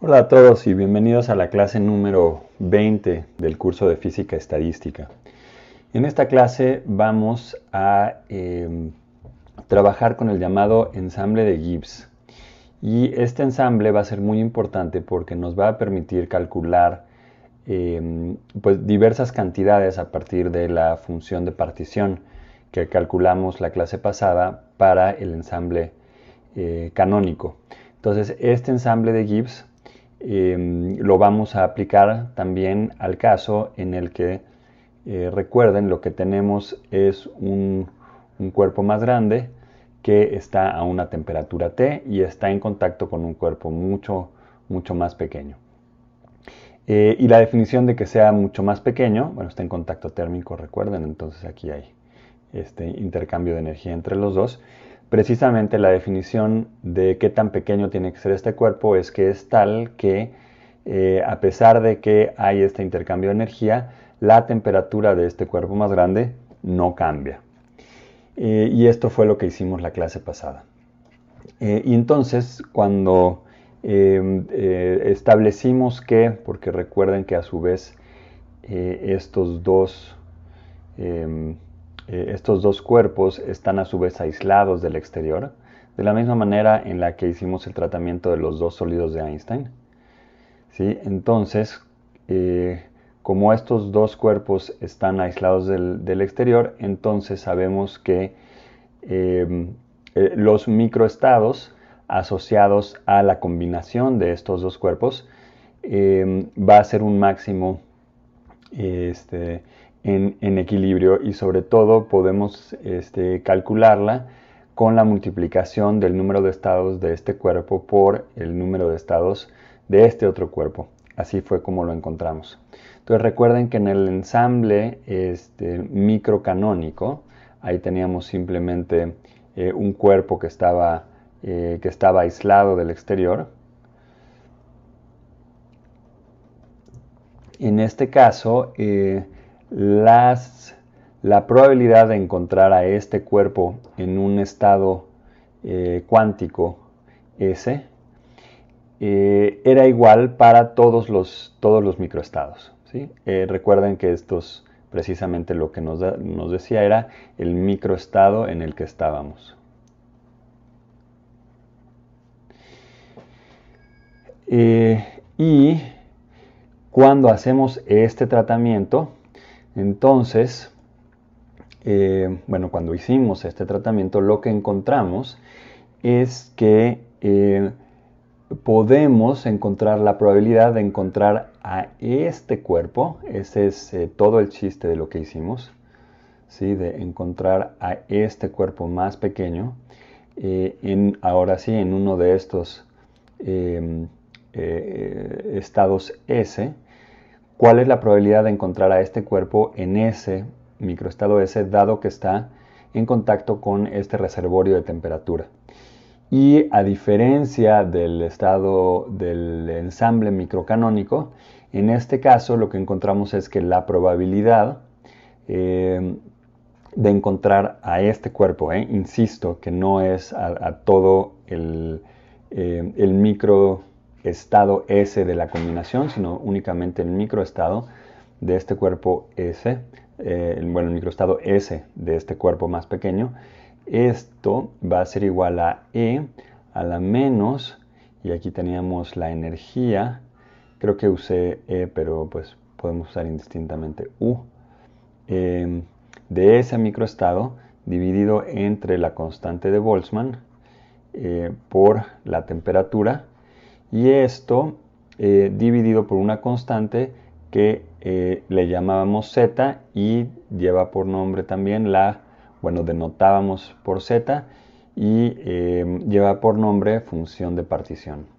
Hola a todos y bienvenidos a la clase número 20 del curso de Física Estadística. En esta clase vamos a em, trabajar con el llamado ensamble de Gibbs. Y este ensamble va a ser muy importante porque nos va a permitir calcular em, pues, diversas cantidades a partir de la función de partición que calculamos la clase pasada para el ensamble eh, canónico. Entonces, este ensamble de Gibbs Em, lo vamos a aplicar también al caso en el que, eh, recuerden, lo que tenemos es un, cuerpo más grande que está a una temperatura T y está en contacto con un cuerpo mucho, mucho más pequeño. Eh, y la definición de que sea mucho más pequeño, bueno, está en contacto térmico, recuerden, entonces aquí hay este intercambio de energía entre los dos precisamente la definición de qué tan pequeño tiene que ser este cuerpo es que es tal que eh, a pesar de que hay este intercambio de energía, la temperatura de este cuerpo más grande no cambia. Eh, y esto fue lo que hicimos la clase pasada. Eh, y entonces cuando em, establecimos que, porque recuerden que a su vez estos dos em, eh, estos dos cuerpos están a su vez aislados del exterior, de la misma manera en la que hicimos el tratamiento de los dos sólidos de Einstein. ¿Sí? Entonces, eh, como estos dos cuerpos están aislados del, exterior, entonces sabemos que em, eh, los microestados asociados a la combinación de estos dos cuerpos em, va a ser un máximo este, en, equilibrio y sobre todo podemos este, calcularla con la multiplicación del número de estados de este cuerpo por el número de estados de este otro cuerpo. Así fue como lo encontramos. Entonces recuerden que en el ensamble este, microcanónico, ahí teníamos simplemente eh, un cuerpo que estaba, eh, que estaba aislado del exterior. En este caso, eh, las, la probabilidad de encontrar a este cuerpo en un estado eh, cuántico S eh, era igual para todos los, todos los microestados. Eh, recuerden que estos precisamente lo que nos, decía era el microestado en el que estábamos. y cuando hacemos este tratamiento, entonces, eh, bueno, cuando hicimos este tratamiento, lo que encontramos es que eh, podemos encontrar la probabilidad de encontrar a este cuerpo, ese es eh, todo el chiste de lo que hicimos, ¿sí? de encontrar a este cuerpo más pequeño, ahora sí, en uno de estos estados S, ¿Cuál es la probabilidad de encontrar a este cuerpo en ese microestado S dado que está en contacto con este reservorio de temperatura? Y a diferencia del estado del ensamble microcanónico, en este caso lo que encontramos es que la probabilidad eh, de encontrar a este cuerpo, eh, insisto, que no es a, todo el, eh, el micro estado S de la combinación, sino únicamente el microestado de este cuerpo S, eh, bueno, el microestado S de este cuerpo más pequeño. Esto va a ser igual a E a la menos, y aquí teníamos la energía, creo que usé E, pero pues podemos usar indistintamente U, em, de ese microestado dividido entre la constante de Boltzmann eh, por la temperatura, y esto eh, dividido por una constante que eh, le llamábamos z y lleva por nombre también la, bueno, denotábamos por z y eh, lleva por nombre función de partición.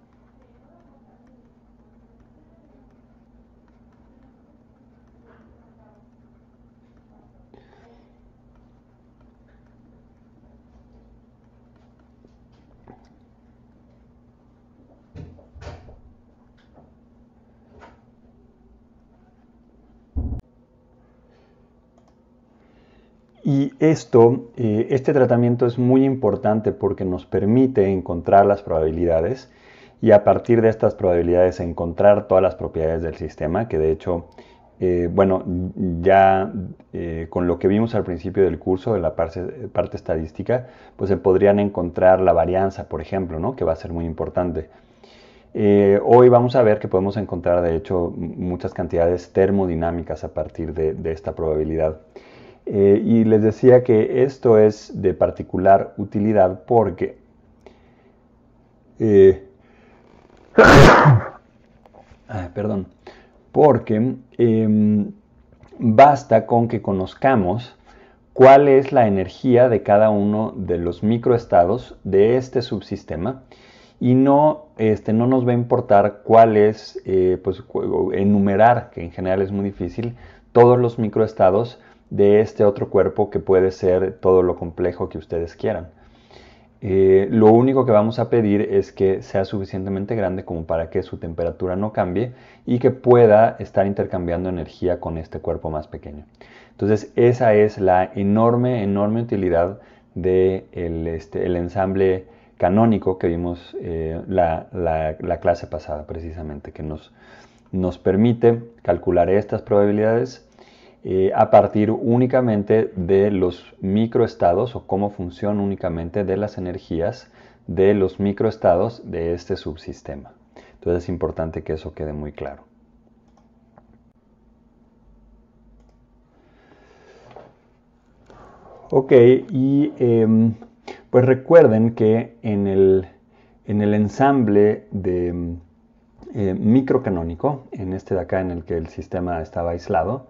Esto, eh, este tratamiento es muy importante porque nos permite encontrar las probabilidades y a partir de estas probabilidades encontrar todas las propiedades del sistema, que de hecho, eh, bueno, ya eh, con lo que vimos al principio del curso de la parte, estadística, pues se podrían encontrar la varianza, por ejemplo, ¿no? que va a ser muy importante. hoy vamos a ver que podemos encontrar, de hecho, muchas cantidades termodinámicas a partir de esta probabilidad. Eh, y les decía que esto es de particular utilidad porque eh, ah, perdón, porque em, basta con que conozcamos cuál es la energía de cada uno de los microestados de este subsistema y no, este, no nos va a importar cuál es, eh, pues enumerar, que en general es muy difícil, todos los microestados de este otro cuerpo que puede ser todo lo complejo que ustedes quieran. Eh, lo único que vamos a pedir es que sea suficientemente grande como para que su temperatura no cambie y que pueda estar intercambiando energía con este cuerpo más pequeño. Entonces esa es la enorme, enorme utilidad del este, ensamble canónico que vimos eh, la, clase pasada precisamente, que nos permite calcular estas probabilidades eh, a partir únicamente de los microestados o cómo funciona únicamente de las energías de los microestados de este subsistema. Entonces es importante que eso quede muy claro. Ok, y em, pues recuerden que en el, en el ensamble de em, eh, microcanónico, en este de acá en el que el sistema estaba aislado,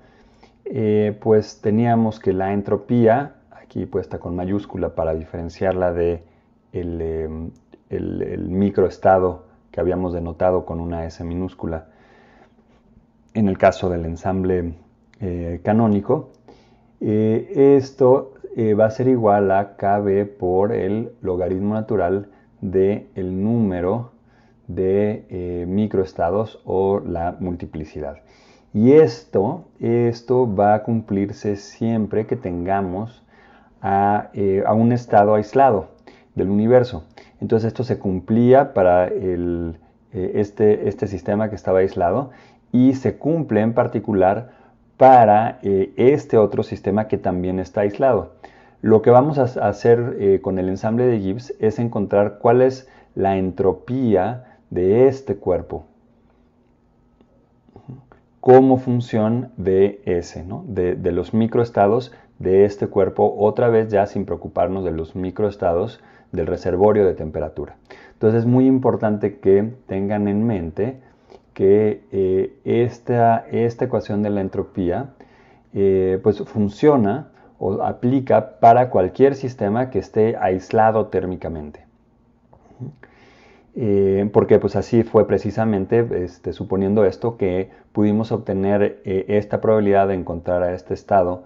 eh, pues teníamos que la entropía, aquí puesta con mayúscula para diferenciarla de em, el, microestado que habíamos denotado con una S minúscula, en el caso del ensamble eh, canónico, eh, esto va a ser igual a KB por el logaritmo natural del el número de microestados o la multiplicidad. Y esto, esto va a cumplirse siempre que tengamos eh, a, un estado aislado del universo. Entonces esto se cumplía para eh, este, este, sistema que estaba aislado y se cumple en particular para eh, este otro sistema que también está aislado. Lo que vamos a hacer con el ensamble de Gibbs es encontrar cuál es la entropía de este cuerpo como función de ese, de, los microestados de este cuerpo, otra vez ya sin preocuparnos de los microestados del reservorio de temperatura. Entonces es muy importante que tengan en mente que eh, esta, ecuación de la entropía eh, pues funciona o aplica para cualquier sistema que esté aislado térmicamente. Eh, porque pues así fue precisamente, este, suponiendo esto, que pudimos obtener eh, esta probabilidad de encontrar a este estado,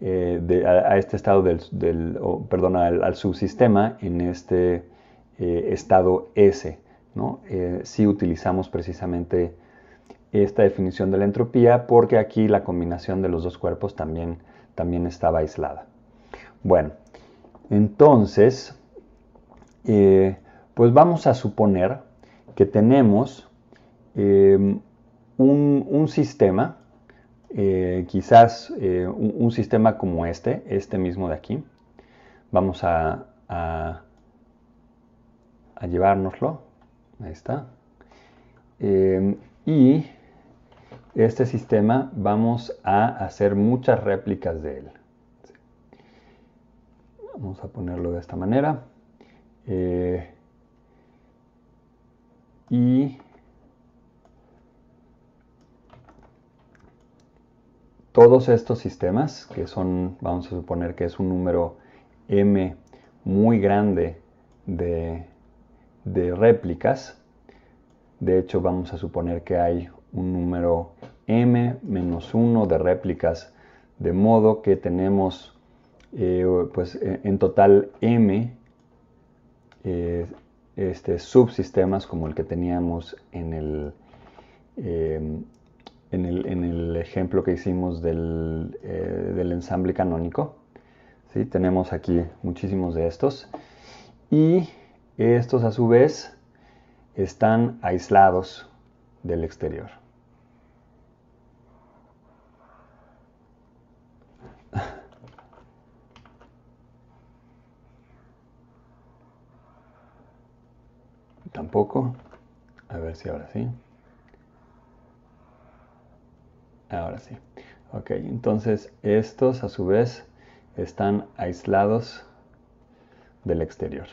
eh, a, este estado del, perdón, al, subsistema en este estado S, ¿no? si utilizamos precisamente esta definición de la entropía, porque aquí la combinación de los dos cuerpos también, también estaba aislada. Bueno, entonces... Pues vamos a suponer que tenemos em, un, sistema, eh, quizás eh, un, sistema como este, este mismo de aquí. Vamos a, llevárnoslo. Ahí está. Em, y este sistema vamos a hacer muchas réplicas de él. Vamos a ponerlo de esta manera. Eh, y todos estos sistemas, que son, vamos a suponer que es un número m muy grande de, de réplicas, de hecho vamos a suponer que hay un número m menos 1 de réplicas, de modo que tenemos eh, pues eh, en total m eh, este, subsistemas como el que teníamos em, en el, en el, ejemplo que hicimos del, eh, del ensamble canónico. ¿Sí? Tenemos aquí muchísimos de estos. Y estos a su vez están aislados del exterior. Tampoco. A ver si ahora sí. Ahora sí. Ok, entonces estos a su vez están aislados del exterior.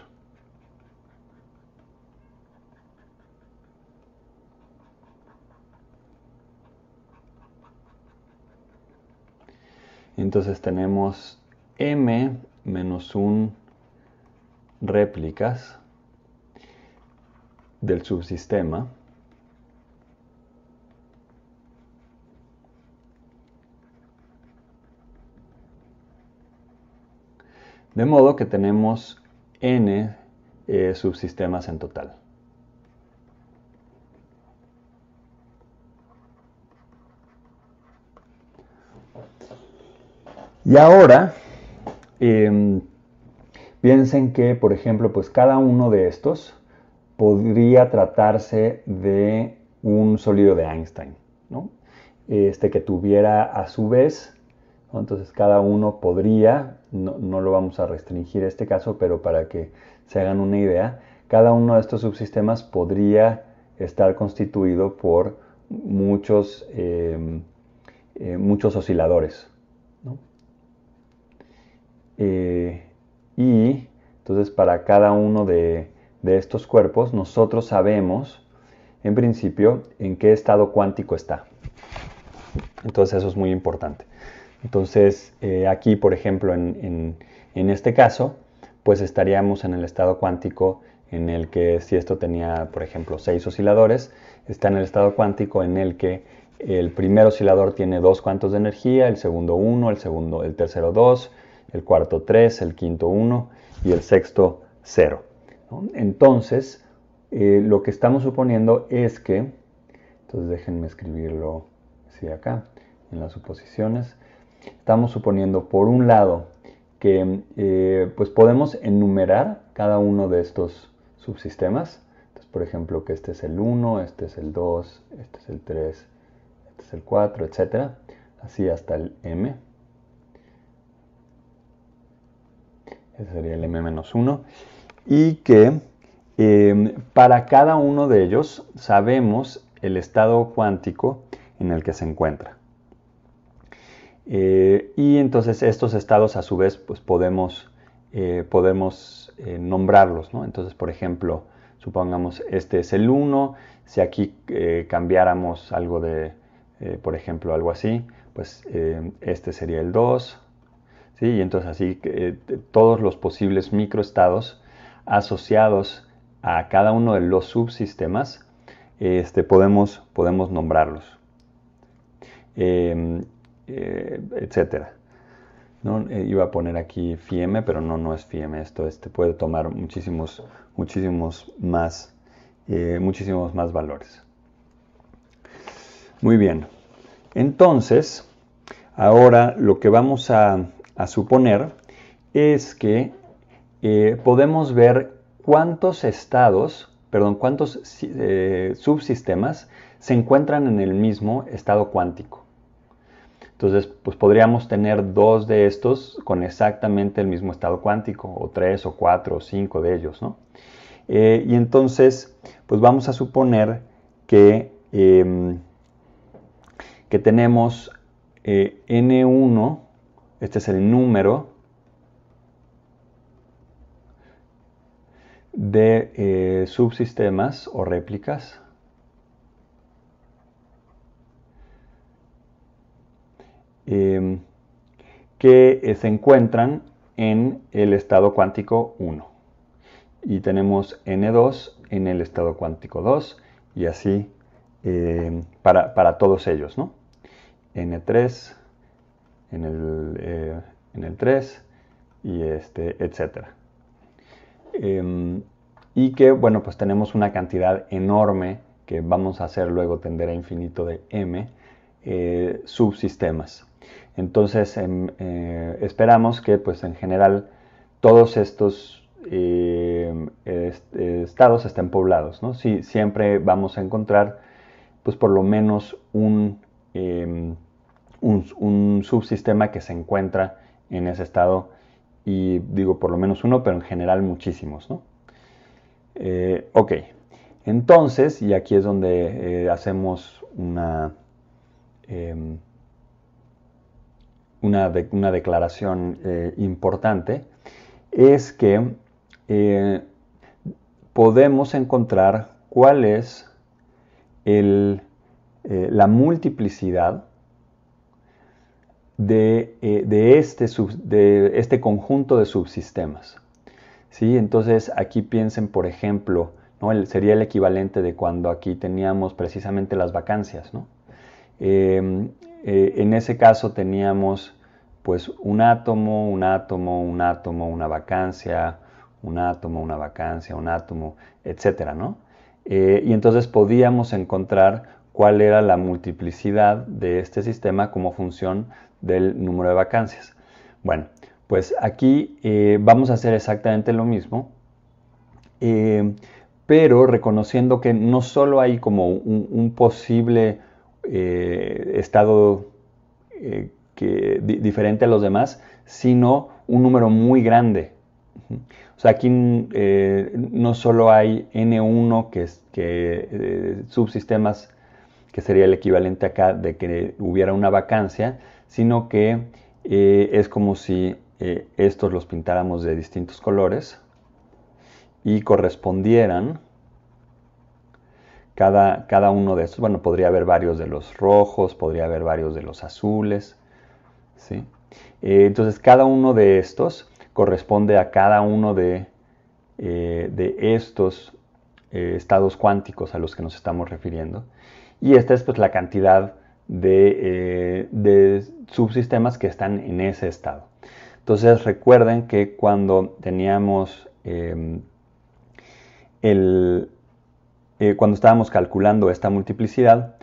Entonces tenemos m menos un réplicas del subsistema De modo que tenemos n eh, subsistemas en total. Y ahora, em, piensen que, por ejemplo, pues cada uno de estos podría tratarse de un sólido de Einstein, ¿no? este, que tuviera a su vez, entonces cada uno podría, no, lo vamos a restringir este caso, pero para que se hagan una idea, cada uno de estos subsistemas podría estar constituido por muchos, em, eh, muchos osciladores. ¿no? Eh, y entonces para cada uno de de estos cuerpos, nosotros sabemos, en principio, en qué estado cuántico está. Entonces eso es muy importante. Entonces eh, aquí, por ejemplo, en, este caso, pues estaríamos en el estado cuántico en el que si esto tenía, por ejemplo, seis osciladores, está en el estado cuántico en el que el primer oscilador tiene dos cuantos de energía, el segundo uno, el segundo, el tercero dos, el cuarto tres, el quinto uno y el sexto cero. Entonces, eh, lo que estamos suponiendo es que, entonces déjenme escribirlo así acá, en las suposiciones, estamos suponiendo por un lado que eh, pues podemos enumerar cada uno de estos subsistemas, entonces por ejemplo que este es el 1, este es el 2, este es el 3, este es el 4, etc. así hasta el m. Ese sería el m-1 y que em, para cada uno de ellos sabemos el estado cuántico en el que se encuentra. Eh, y entonces estos estados a su vez pues podemos, eh, podemos eh, nombrarlos. Entonces, por ejemplo, supongamos este es el 1, si aquí cambiáramos algo de, por ejemplo, algo así, pues em, este sería el 2. ¿sí? Y entonces así todos los posibles microestados asociados a cada uno de los subsistemas, este, podemos, podemos nombrarlos, em, eh, etcétera. No, eh, iba a poner aquí FIEME, pero no, no es FIEME. Esto este, puede tomar muchísimos, muchísimos, más, eh, muchísimos más valores. Muy bien. Entonces, ahora lo que vamos a suponer es que eh, podemos ver cuántos estados, perdón, cuántos eh, subsistemas se encuentran en el mismo estado cuántico. Entonces, pues podríamos tener dos de estos con exactamente el mismo estado cuántico, o tres, o cuatro, o cinco de ellos, ¿no? Eh, y entonces, pues vamos a suponer que, em, que tenemos N1, este es el número de eh, subsistemas o réplicas. Em, que eh, se encuentran en el estado cuántico 1. Y tenemos N2 en el estado cuántico 2 y así em, para, todos ellos, ¿no? N3 en el, eh, en el 3 y este, etcétera. Em, y que, bueno, pues tenemos una cantidad enorme que vamos a hacer luego tender a infinito de m eh, subsistemas. Entonces em, eh, esperamos que, pues en general, todos estos em, estados estén poblados, Si, siempre vamos a encontrar, pues por lo menos un, un, un subsistema que se encuentra en ese estado y digo por lo menos uno, pero en general muchísimos, ¿no? Eh, ok, entonces, y aquí es donde eh, hacemos una, em, una declaración eh, importante, es que podemos encontrar cuál es la multiplicidad eh, de, este, de este conjunto de subsistemas. ¿sí? Entonces aquí piensen, por ejemplo, ¿no? sería el equivalente de cuando aquí teníamos precisamente las vacancias. Em, eh, en ese caso teníamos pues un átomo, un átomo, un átomo, una vacancia, un átomo, una vacancia, un átomo, etc. Eh, y entonces podíamos encontrar cuál era la multiplicidad de este sistema como función del número de vacancias. Bueno, pues aquí eh, vamos a hacer exactamente lo mismo, eh, pero reconociendo que no solo hay como un, posible eh, estado diferente a los demás, sino un número muy grande. O sea, aquí no solo hay N1, que, es, que subsistemas, que sería el equivalente acá de que hubiera una vacancia, sino que eh, es como si eh, estos los pintáramos de distintos colores y correspondieran cada, cada, uno de estos. Bueno, podría haber varios de los rojos, podría haber varios de los azules. ¿sí? Eh, entonces, cada uno de estos corresponde a cada uno de, de estos estados cuánticos a los que nos estamos refiriendo. Y esta es pues, la cantidad eh, de, subsistemas que están en ese estado. Entonces recuerden que cuando teníamos em, el, eh, cuando estábamos calculando esta multiplicidad,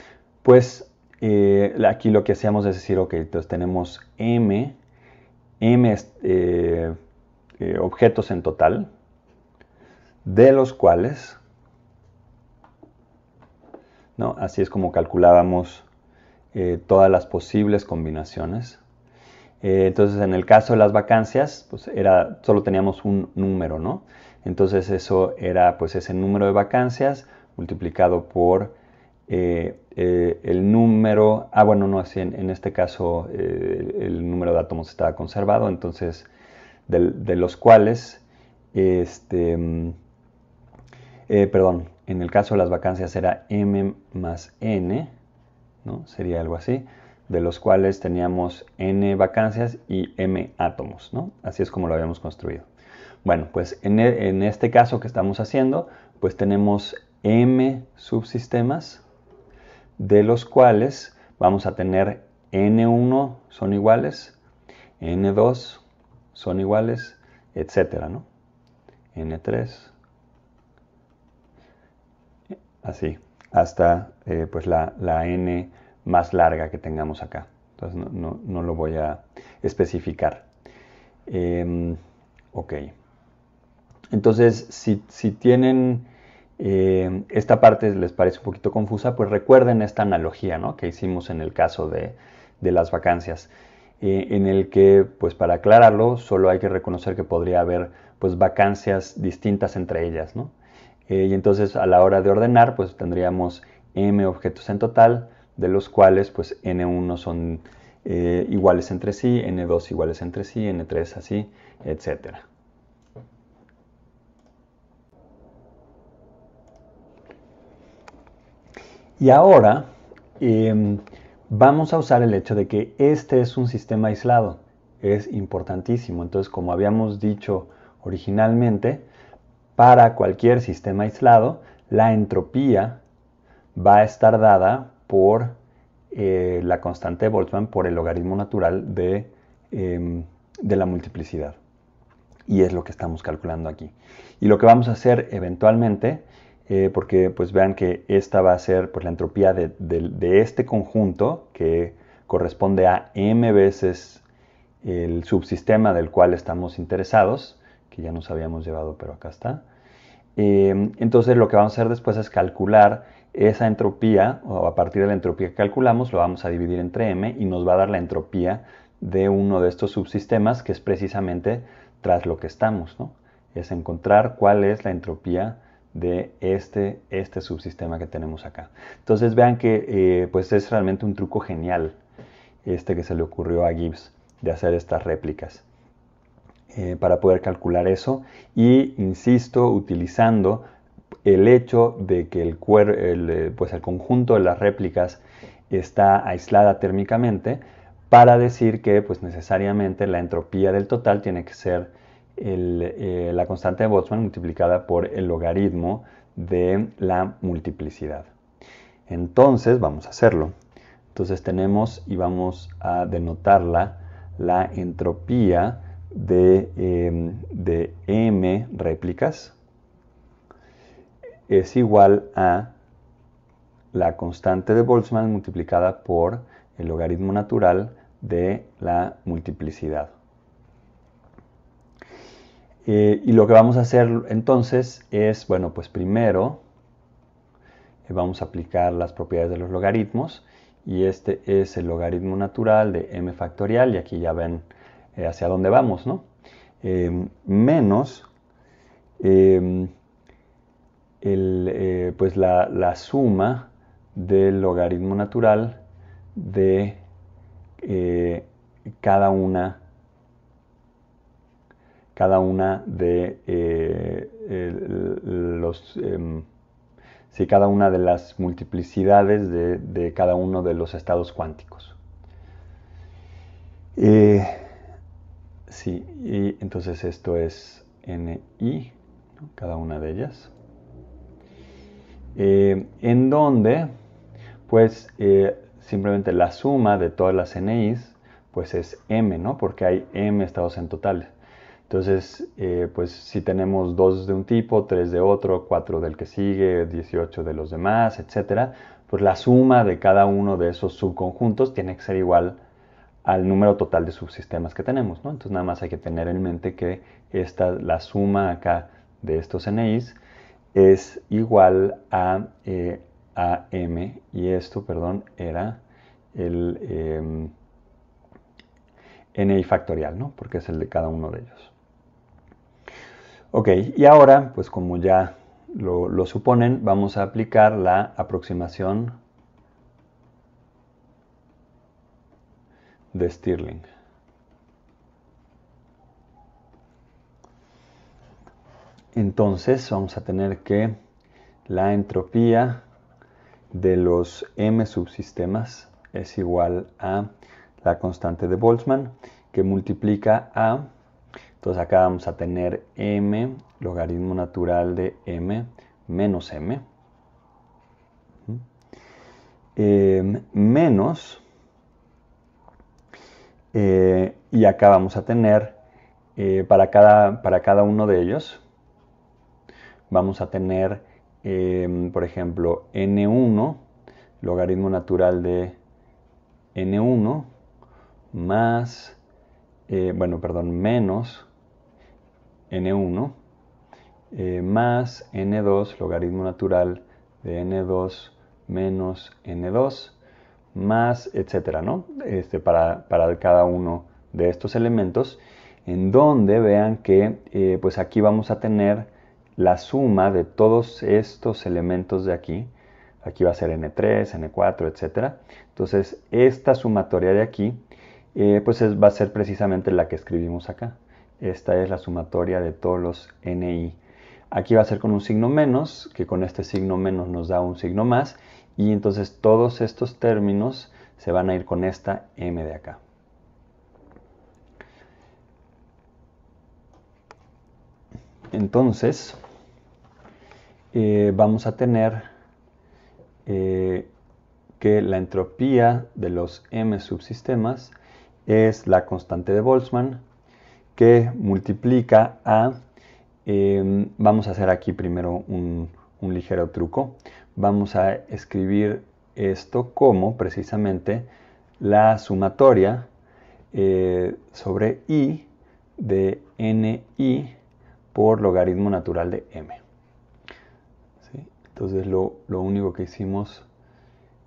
pues eh, aquí lo que hacíamos es decir, ok, entonces tenemos m, m objetos en total, de los cuales, ¿no? así es como calculábamos eh, todas las posibles combinaciones. Eh, entonces, en el caso de las vacancias, pues era, solo teníamos un número, ¿no? Entonces, eso era pues ese número de vacancias multiplicado por eh, el número, ah bueno, no, en, este caso el número de átomos estaba conservado, entonces de, de los cuales, este, mm, perdón, en el caso de las vacancias era m más n, Sería algo así, de los cuales teníamos n vacancias y m átomos, ¿no? Así es como lo habíamos construido. Bueno, pues en, e, este caso que estamos haciendo, pues tenemos m subsistemas, de los cuales vamos a tener n1 son iguales, n2 son iguales, etc. ¿no? n3 así hasta eh, pues la, n más larga que tengamos acá. Entonces no, lo voy a especificar. Em, ok. Entonces, si, tienen em, esta parte les parece un poquito confusa, pues recuerden esta analogía ¿no? que hicimos en el caso de, las vacancias, eh, en el que, pues para aclararlo, solo hay que reconocer que podría haber pues, vacancias distintas entre ellas. ¿no? Eh, y entonces a la hora de ordenar, pues tendríamos m objetos en total, de los cuales pues n1 son eh, iguales entre sí, n2 iguales entre sí, n3 así, etc. Y ahora em, vamos a usar el hecho de que este es un sistema aislado. Es importantísimo. Entonces, como habíamos dicho originalmente, para cualquier sistema aislado, la entropía va a estar dada por eh, la constante de Boltzmann por el logaritmo natural em, de, la multiplicidad. Y es lo que estamos calculando aquí. Y lo que vamos a hacer eventualmente eh, porque pues vean que esta va a ser pues, la entropía de, este conjunto que corresponde a m veces el subsistema del cual estamos interesados que ya nos habíamos llevado, pero acá está. Eh, entonces lo que vamos a hacer después es calcular esa entropía, o a partir de la entropía que calculamos, lo vamos a dividir entre m y nos va a dar la entropía de uno de estos subsistemas, que es precisamente tras lo que estamos, ¿no? Es encontrar cuál es la entropía de este, este subsistema que tenemos acá. Entonces vean que eh, pues es realmente un truco genial este que se le ocurrió a Gibbs de hacer estas réplicas. Eh, para poder calcular eso. Y, insisto, utilizando el hecho de que el, eh, pues el conjunto de las réplicas está aislada térmicamente para decir que pues necesariamente la entropía del total tiene que ser eh, la constante de Boltzmann multiplicada por el logaritmo de la multiplicidad. Entonces vamos a hacerlo. Entonces tenemos y vamos a denotarla la entropía Em, de, m réplicas es igual a la constante de Boltzmann multiplicada por el logaritmo natural de la multiplicidad. Eh, y lo que vamos a hacer entonces es, bueno, pues primero eh, vamos a aplicar las propiedades de los logaritmos y este es el logaritmo natural de m factorial y aquí ya ven eh, hacia dónde vamos, ¿no? Eh, menos eh, pues la, suma del logaritmo natural de cada una cada una de los em, si cada una de las multiplicidades de, de cada uno de los estados cuánticos. Sí, y entonces esto es NI, cada una de ellas. Eh, en donde, pues, eh, simplemente la suma de todas las NIs, pues es M, ¿no? Porque hay M estados en total. Entonces, eh, pues si tenemos dos de un tipo, tres de otro, cuatro del que sigue, 18 de los demás, etcétera, pues la suma de cada uno de esos subconjuntos tiene que ser igual a al número total de subsistemas que tenemos. ¿no? Entonces nada más hay que tener en mente que esta, la suma acá de estos NIs es igual a, eh, a M y esto, perdón, era el em, NI factorial, ¿no? porque es el de cada uno de ellos. Ok, y ahora, pues como ya lo suponen, vamos a aplicar la aproximación de Stirling. Entonces vamos a tener que la entropía de los M subsistemas es igual a la constante de Boltzmann que multiplica a, entonces acá vamos a tener M, logaritmo natural de M menos M, ¿Mm? eh, menos eh, y acá vamos a tener eh, para, cada, uno de ellos, vamos a tener, em, por ejemplo, n1, logaritmo natural de n1, más, eh, bueno, perdón, menos n1, más n2, logaritmo natural de n2 menos n2, más, etcétera, ¿no? Este, para, cada uno de estos elementos, en donde vean que eh, pues aquí vamos a tener la suma de todos estos elementos de aquí. Aquí va a ser N3, N4, etcétera. Entonces, esta sumatoria de aquí, eh, pues va a ser precisamente la que escribimos acá. Esta es la sumatoria de todos los NI. Aquí va a ser con un signo menos, que con este signo menos nos da un signo más y entonces todos estos términos se van a ir con esta M de acá. Entonces, eh, vamos a tener eh, que la entropía de los M subsistemas es la constante de Boltzmann que multiplica a, eh, vamos a hacer aquí primero un ligero truco, vamos a escribir esto como precisamente la sumatoria eh, sobre i de ni por logaritmo natural de m. Entonces lo, lo, único que hicimos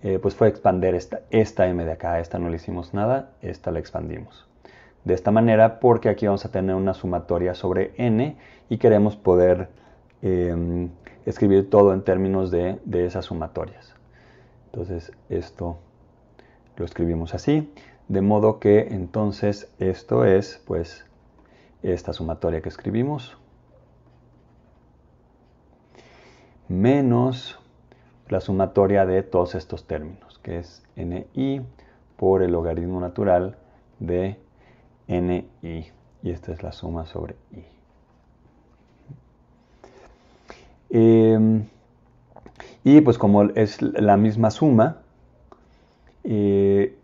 eh, pues fue expandir esta, esta m de acá, esta no le hicimos nada, esta la expandimos. De esta manera porque aquí vamos a tener una sumatoria sobre n y queremos poder eh, escribir todo en términos de, esas sumatorias. Entonces esto lo escribimos así, de modo que entonces esto es pues esta sumatoria que escribimos menos la sumatoria de todos estos términos, que es ni por el logaritmo natural de ni. Y esta es la suma sobre i. Em, y pues como es la misma suma, eh,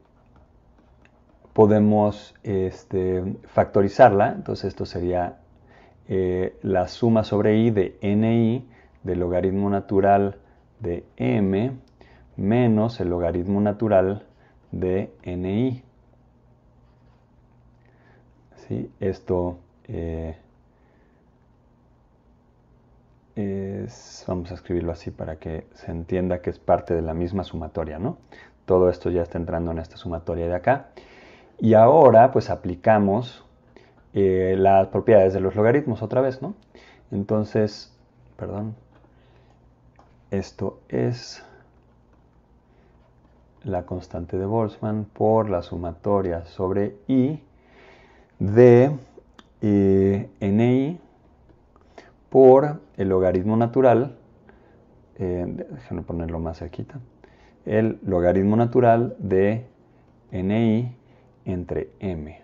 podemos este, factorizarla. Entonces esto sería eh, la suma sobre i de ni del logaritmo natural de m menos el logaritmo natural de ni. ¿Sí? Esto... Eh, vamos a escribirlo así para que se entienda que es parte de la misma sumatoria, ¿no? Todo esto ya está entrando en esta sumatoria de acá. Y ahora pues aplicamos eh, las propiedades de los logaritmos otra vez, ¿no? Entonces, perdón, esto es la constante de Boltzmann por la sumatoria sobre i de eh, ni por el logaritmo natural, eh, déjenme ponerlo más cerquita, el logaritmo natural de ni entre m.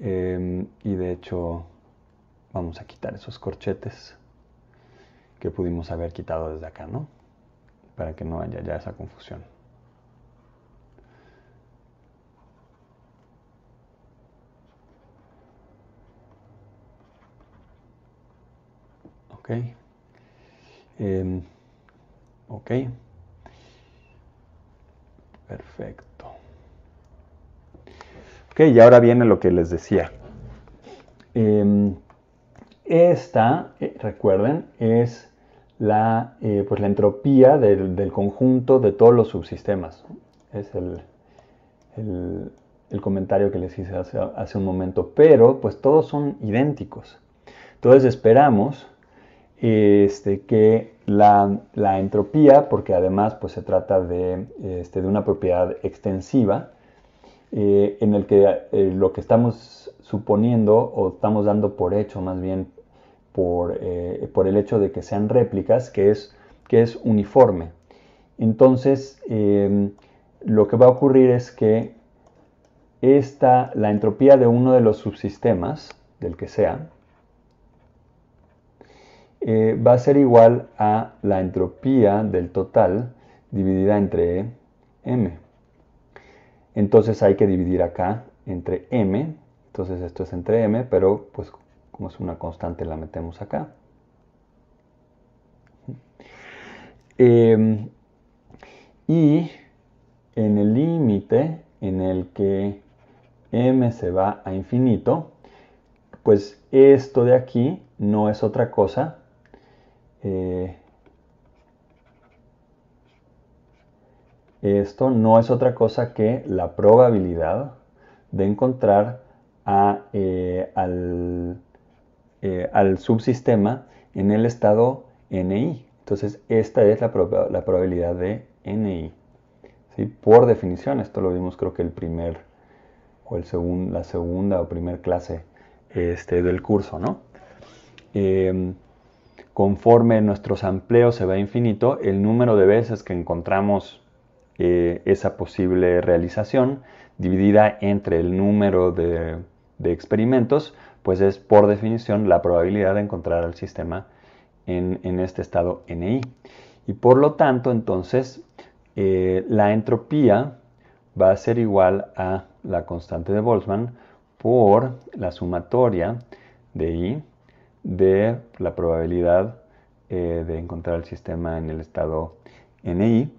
Em, y de hecho, vamos a quitar esos corchetes que pudimos haber quitado desde acá, ¿no? Para que no haya ya esa confusión. Em, ok. Perfecto. Ok, y ahora viene lo que les decía. Em, esta, eh, recuerden, es la, eh, pues la entropía del, conjunto de todos los subsistemas. Es el, el, comentario que les hice hace, un momento. Pero, pues todos son idénticos. Entonces esperamos este, que la, entropía, porque además pues, se trata de, este, de una propiedad extensiva, eh, en el que eh, lo que estamos suponiendo o estamos dando por hecho más bien por, eh, por el hecho de que sean réplicas, que es, que es uniforme. Entonces, em, lo que va a ocurrir es que la entropía de uno de los subsistemas, del que sea, eh, va a ser igual a la entropía del total dividida entre m. Entonces hay que dividir acá entre m, entonces esto es entre m, pero pues como es una constante la metemos acá. Em, y en el límite en el que m se va a infinito, pues esto de aquí no es otra cosa eh, esto no es otra cosa que la probabilidad de encontrar eh, eh, al, subsistema en el estado NI. Entonces, esta es la, probabilidad de NI. Por definición, esto lo vimos creo que el primer o el la segunda o primer clase este, del curso, ¿no? conforme nuestros amplios se va infinito, el número de veces que encontramos eh, esa posible realización dividida entre el número de, experimentos, pues es por definición la probabilidad de encontrar al sistema en, este estado NI. Y por lo tanto, entonces, eh, la entropía va a ser igual a la constante de Boltzmann por la sumatoria de I de la probabilidad eh, de encontrar el sistema en el estado NI.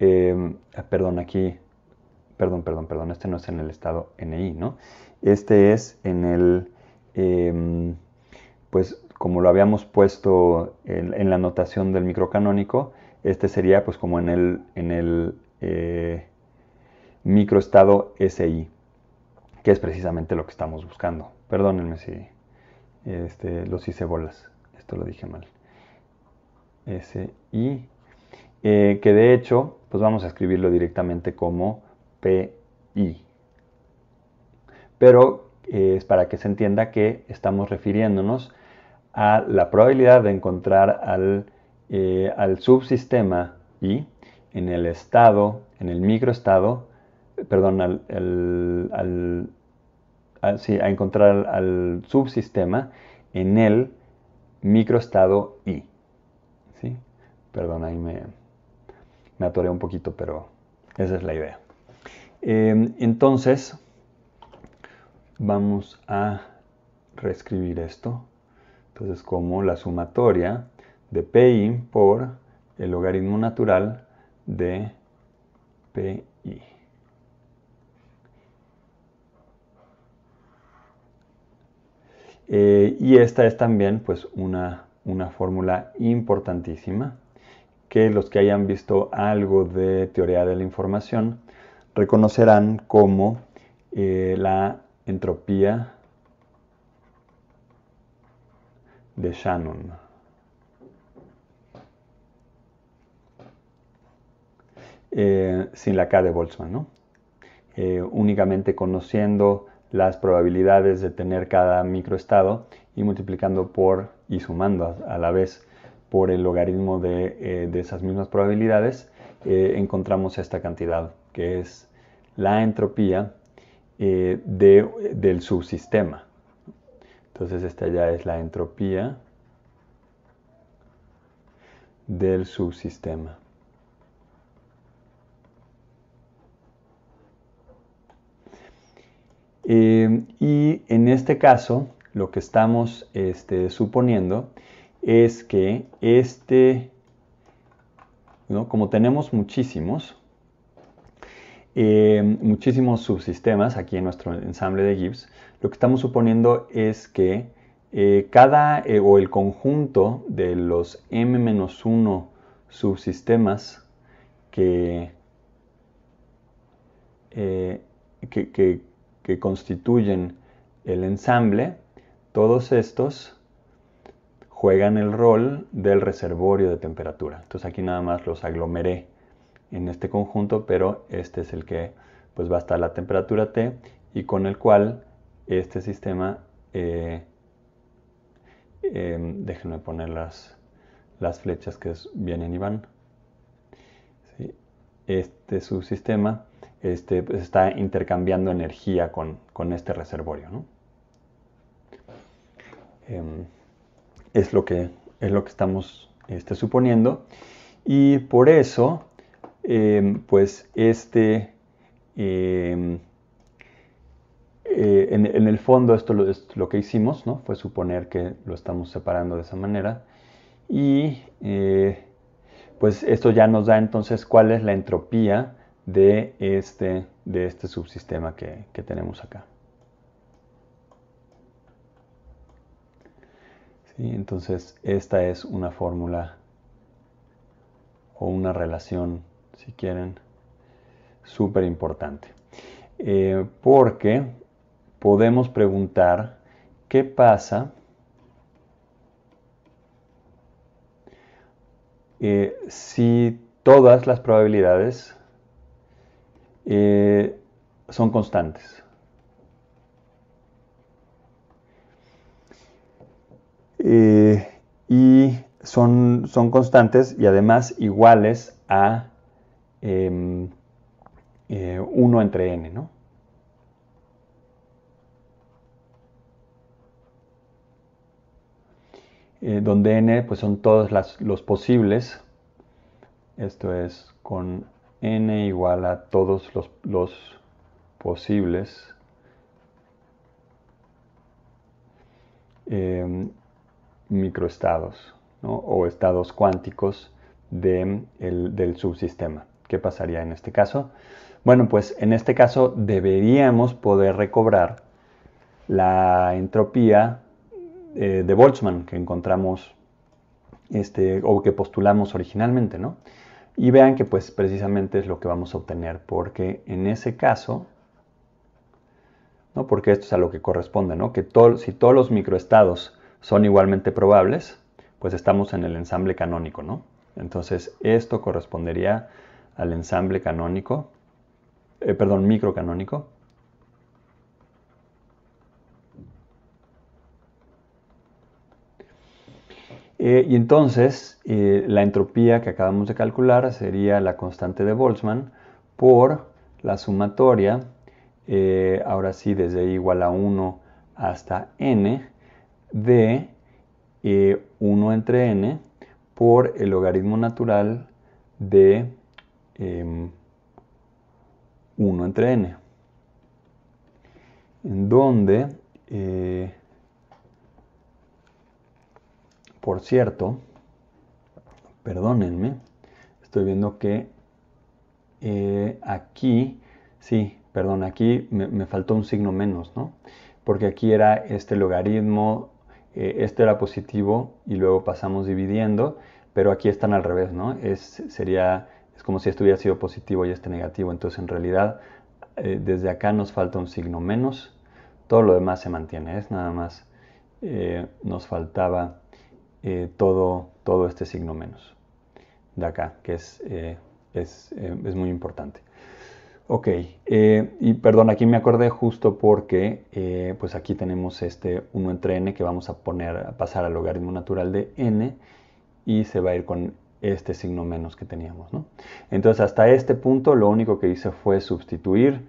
Em, ah, perdón, aquí, perdón, perdón, perdón, este no es en el estado NI, ¿no? Este es en el, em, pues como lo habíamos puesto en, la notación del microcanónico, este sería pues como en el, en el eh, microestado SI, que es precisamente lo que estamos buscando. Perdónenme si este, los hice bolas. Esto lo dije mal. S eh, que de hecho, pues vamos a escribirlo directamente como PI. Pero eh, es para que se entienda que estamos refiriéndonos a la probabilidad de encontrar al, eh, al subsistema I en el estado, en el microestado, perdón, al a, a encontrar al, subsistema en el microestado I. ¿Sí? Perdón, ahí me, me un poquito, pero esa es la idea. Em, entonces, vamos a reescribir esto. Entonces, como la sumatoria de PI por el logaritmo natural de PI. Eh, y esta es también pues una, fórmula importantísima que los que hayan visto algo de teoría de la información reconocerán como eh, la entropía de Shannon. Eh, sin la K de Boltzmann, únicamente conociendo las probabilidades de tener cada microestado y multiplicando por y sumando a, la vez por el logaritmo de, eh, esas mismas probabilidades, eh, encontramos esta cantidad, que es la entropía eh, del subsistema. Entonces esta ya es la entropía del subsistema. Em, y en este caso, lo que estamos este, suponiendo es que este, como tenemos muchísimos, em, muchísimos subsistemas aquí en nuestro ensamble de Gibbs, lo que estamos suponiendo es que eh, cada eh, o el conjunto de los m-1 subsistemas que, eh, que, que constituyen el ensamble, todos estos juegan el rol del reservorio de temperatura. Entonces aquí nada más los aglomeré en este conjunto, pero este es el que pues va a estar la temperatura T y con el cual este sistema, eh, em, déjenme poner las, flechas que vienen y van, ¿sí? este subsistema este, pues, está intercambiando energía con, este reservorio. Em, es, lo que, es lo que estamos este, suponiendo. Y por eso, em, pues este, em, eh, en, el fondo esto es lo que hicimos, ¿no? Fue suponer que lo estamos separando de esa manera. Y eh, pues esto ya nos da entonces cuál es la entropía de este, de este subsistema que, tenemos acá. ¿Sí? Entonces, esta es una fórmula o una relación, si quieren, súper importante. Eh, porque podemos preguntar qué pasa eh, si todas las probabilidades eh, son constantes. Eh, y son, son, constantes y además iguales a 1 em, eh, entre n, ¿no? donde n pues son todos los posibles, esto es con n igual a todos los, posibles em, microestados o estados cuánticos del subsistema. ¿Qué pasaría en este caso? Bueno, pues en este caso deberíamos poder recobrar la entropía eh, de Boltzmann que encontramos este, o que postulamos originalmente, ¿no? Y vean que pues precisamente es lo que vamos a obtener, porque en ese caso, ¿no? porque esto es a lo que corresponde, ¿no? que si todos los microestados son igualmente probables, pues estamos en el ensamble canónico. ¿no? Entonces esto correspondería al ensamble canónico, eh, perdón, microcanónico, Eh, y entonces eh, la entropía que acabamos de calcular sería la constante de Boltzmann por la sumatoria, eh, ahora sí, desde igual a 1 hasta n, de 1 entre n por el logaritmo natural de 1 em, entre n, en donde por cierto, perdónenme, estoy viendo que eh, aquí, sí, perdón, aquí me, faltó un signo menos, ¿no? Porque aquí era este logaritmo, eh, este era positivo y luego pasamos dividiendo, pero aquí están al revés, ¿no? Es, sería, es como si esto hubiera sido positivo y este negativo, entonces en realidad eh, desde acá nos falta un signo menos, todo lo demás se mantiene, es nada más, nos faltaba eh, todo, todo este signo menos de acá, que es, eh, eh, es, muy importante. Ok, y perdón, aquí me acordé justo porque pues aquí tenemos este 1 entre n que vamos a poner a pasar al logaritmo natural de n y se va a ir con este signo menos que teníamos. Entonces hasta este punto lo único que hice fue sustituir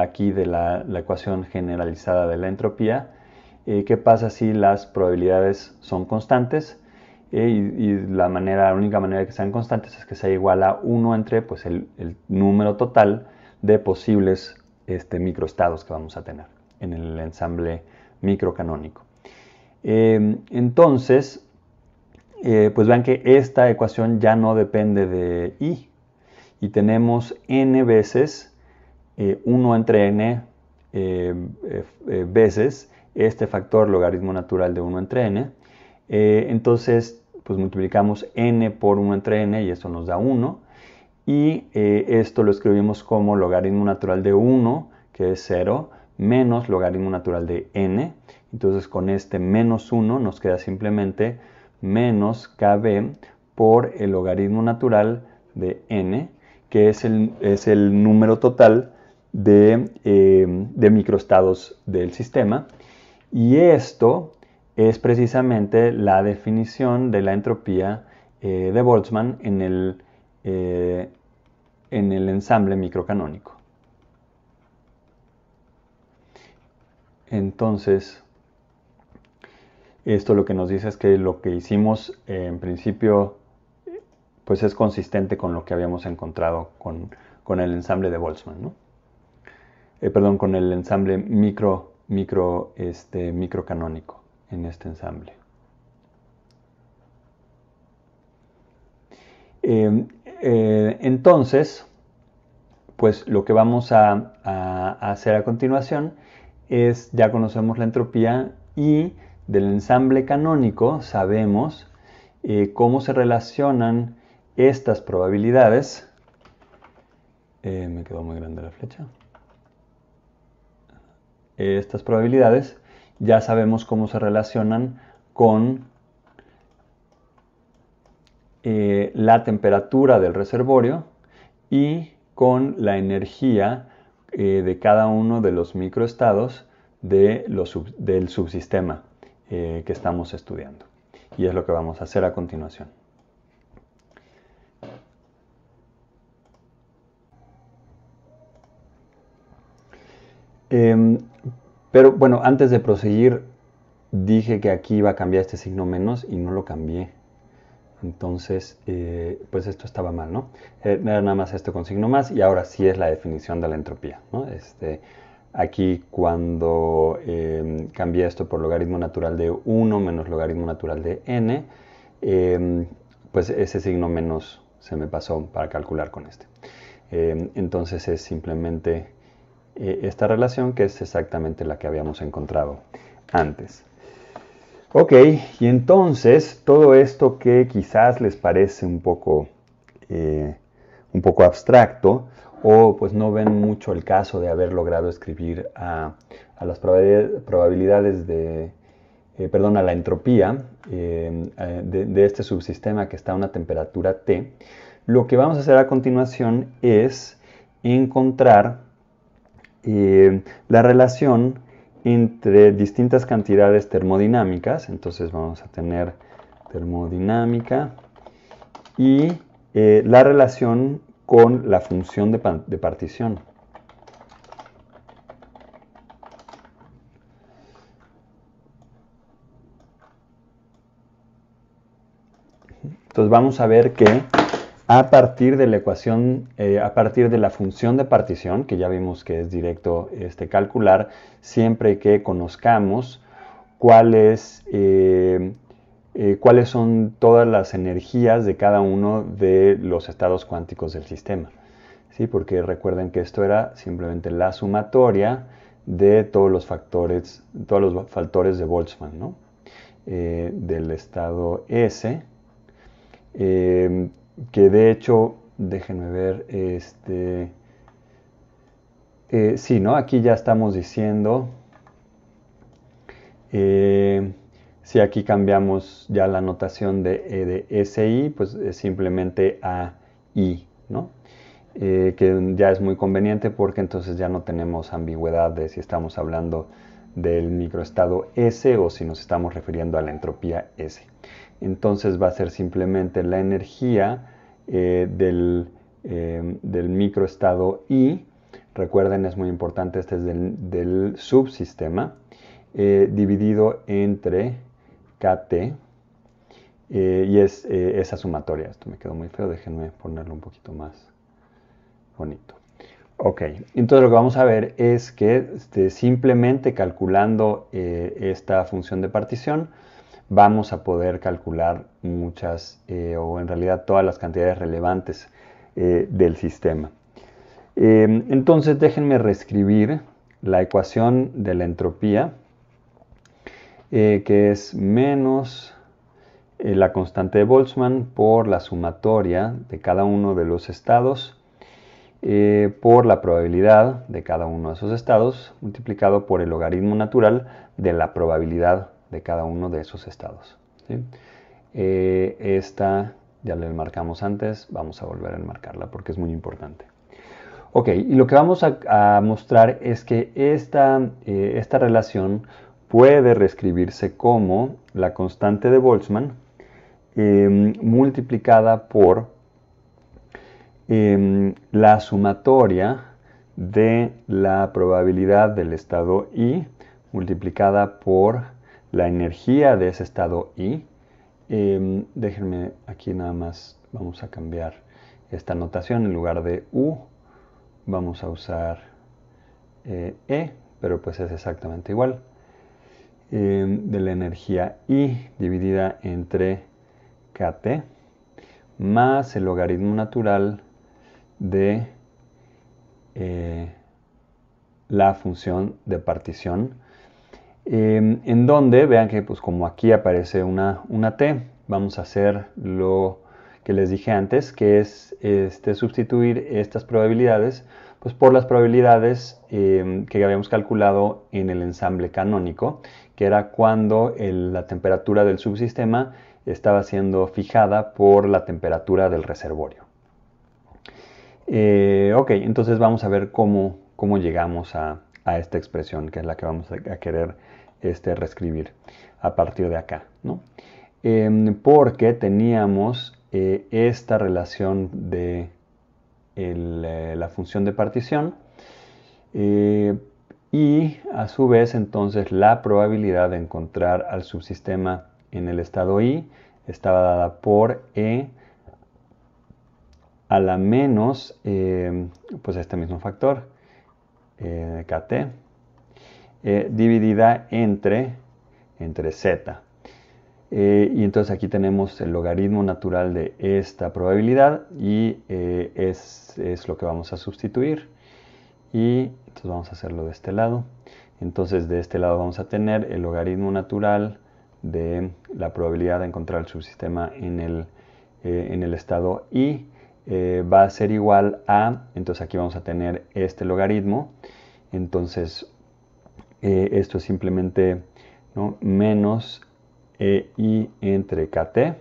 aquí de la ecuación generalizada de la entropía eh, qué pasa si las probabilidades son constantes eh, y, la única manera de que sean constantes es que sea igual a 1 entre pues, el, número total de posibles este, microestados que vamos a tener en el ensamble microcanónico. Eh, entonces, pues vean que esta ecuación ya no depende de i y tenemos n veces 1 entre n veces este factor logaritmo natural de 1 entre n. Eh, entonces, pues multiplicamos n por 1 entre n y eso nos da 1. Y eh, esto lo escribimos como logaritmo natural de 1, que es 0, menos logaritmo natural de n. Entonces con este menos 1 nos queda simplemente menos kb por el logaritmo natural de n, que es el, número total de, eh, de microestados del sistema. Y esto es precisamente la definición de la entropía eh, de Boltzmann en el, eh, en el ensamble microcanónico. Entonces, esto lo que nos dice es que lo que hicimos eh, en principio pues es consistente con lo que habíamos encontrado con, el ensamble de Boltzmann, ¿no? perdón, con el ensamble micro micro, este, en este ensamble. Em, eh, entonces, pues lo que vamos a, hacer a continuación es, ya conocemos la entropía y del ensamble canónico sabemos eh, cómo se relacionan estas probabilidades. Eh, me quedó muy grande la flecha. Eh, estas probabilidades, ya sabemos cómo se relacionan con eh, la temperatura del reservorio y con la energía eh, de cada uno de los microestados de los del subsistema que estamos estudiando. Y es lo que vamos a hacer a continuación. Em, pero bueno, antes de proseguir, dije que aquí iba a cambiar este signo menos y no lo cambié. Entonces, eh, pues esto estaba mal, ¿no? Eh, era nada más esto con signo más y ahora sí es la definición de la entropía, ¿no? Este, aquí cuando em, cambié esto por logaritmo natural de 1 menos logaritmo natural de n, em, pues ese signo menos se me pasó para calcular con este. Em, entonces es simplemente eh, esta relación que es exactamente la que habíamos encontrado antes. Ok, y entonces todo esto que quizás les parece un poco, eh, un poco abstracto o pues no ven mucho el caso de haber logrado escribir a, las probabilidades de, eh, perdón, a la entropía de, este subsistema que está a una temperatura T, lo que vamos a hacer a continuación es encontrar eh, la relación entre distintas cantidades termodinámicas. Entonces vamos a tener termodinámica y eh, la relación con la función de, de partición. Entonces vamos a ver que a partir de la ecuación, eh, a partir de la función de partición, que ya vimos que es directo este, calcular, siempre que conozcamos eh, eh, cuáles son todas las energías de cada uno de los estados cuánticos del sistema. ¿Sí? Porque recuerden que esto era simplemente la sumatoria de todos los factores, todos los factores de Boltzmann, del estado S que de hecho, déjenme ver, este, eh, sí, ¿no? Aquí ya estamos diciendo, eh, si aquí cambiamos ya la notación de, e de SI, pues es simplemente a I, ¿no? Eh, que ya es muy conveniente porque entonces ya no tenemos ambigüedad de si estamos hablando del microestado S o si nos estamos refiriendo a la entropía S entonces va a ser simplemente la energía eh, em, del, microestado I. Recuerden, es muy importante, este es del, subsistema, eh, dividido entre KT. Eh, y es esa sumatoria. Esto me quedó muy feo, déjenme ponerlo un poquito más bonito. Ok, entonces lo que vamos a ver es que este, simplemente calculando esta función de partición, vamos a poder calcular muchas eh, o en realidad todas las cantidades relevantes eh, del sistema. Em, entonces déjenme reescribir la ecuación de la entropía, eh, que es menos la constante de Boltzmann por la sumatoria de cada uno de los estados por la probabilidad de cada uno de esos estados multiplicado por el logaritmo natural de la probabilidad de cada uno de esos estados. Eh, esta ya la marcamos antes, vamos a volver a enmarcarla porque es muy importante. Ok, y lo que vamos a, mostrar es que esta, eh, esta relación puede reescribirse como la constante de Boltzmann em, multiplicada por em, la sumatoria de la probabilidad del estado I multiplicada por la energía de ese estado I. Em, déjenme aquí nada más, vamos a cambiar esta notación. En lugar de U, vamos a usar eh, E, pero pues es exactamente igual. Em, de la energía I dividida entre KT más el logaritmo natural de eh, la función de partición Em, en donde vean que pues como aquí aparece una, una T, vamos a hacer lo que les dije antes, que es este, sustituir estas probabilidades pues, por las probabilidades em, que habíamos calculado en el ensamble canónico, que era cuando la temperatura del subsistema estaba siendo fijada por la temperatura del reservorio. Eh, ok, entonces vamos a ver cómo, cómo llegamos a, a esta expresión, que es la que vamos a querer este, reescribir a partir de acá, ¿no? Em, porque teníamos eh, esta relación de eh, la función de partición eh, y a su vez entonces la probabilidad de encontrar al subsistema en el estado I estaba dada por E a la menos pues este mismo factor eh, kt eh, dividida entre, entre z. Eh, y entonces aquí tenemos el logaritmo natural de esta probabilidad y es, lo que vamos a sustituir. Y entonces vamos a hacerlo de este lado. Entonces de este lado vamos a tener el logaritmo natural de la probabilidad de encontrar el subsistema en el, en el estado I eh, va a ser igual a, entonces aquí vamos a tener este logaritmo, entonces eh, esto es simplemente menos e entre kt,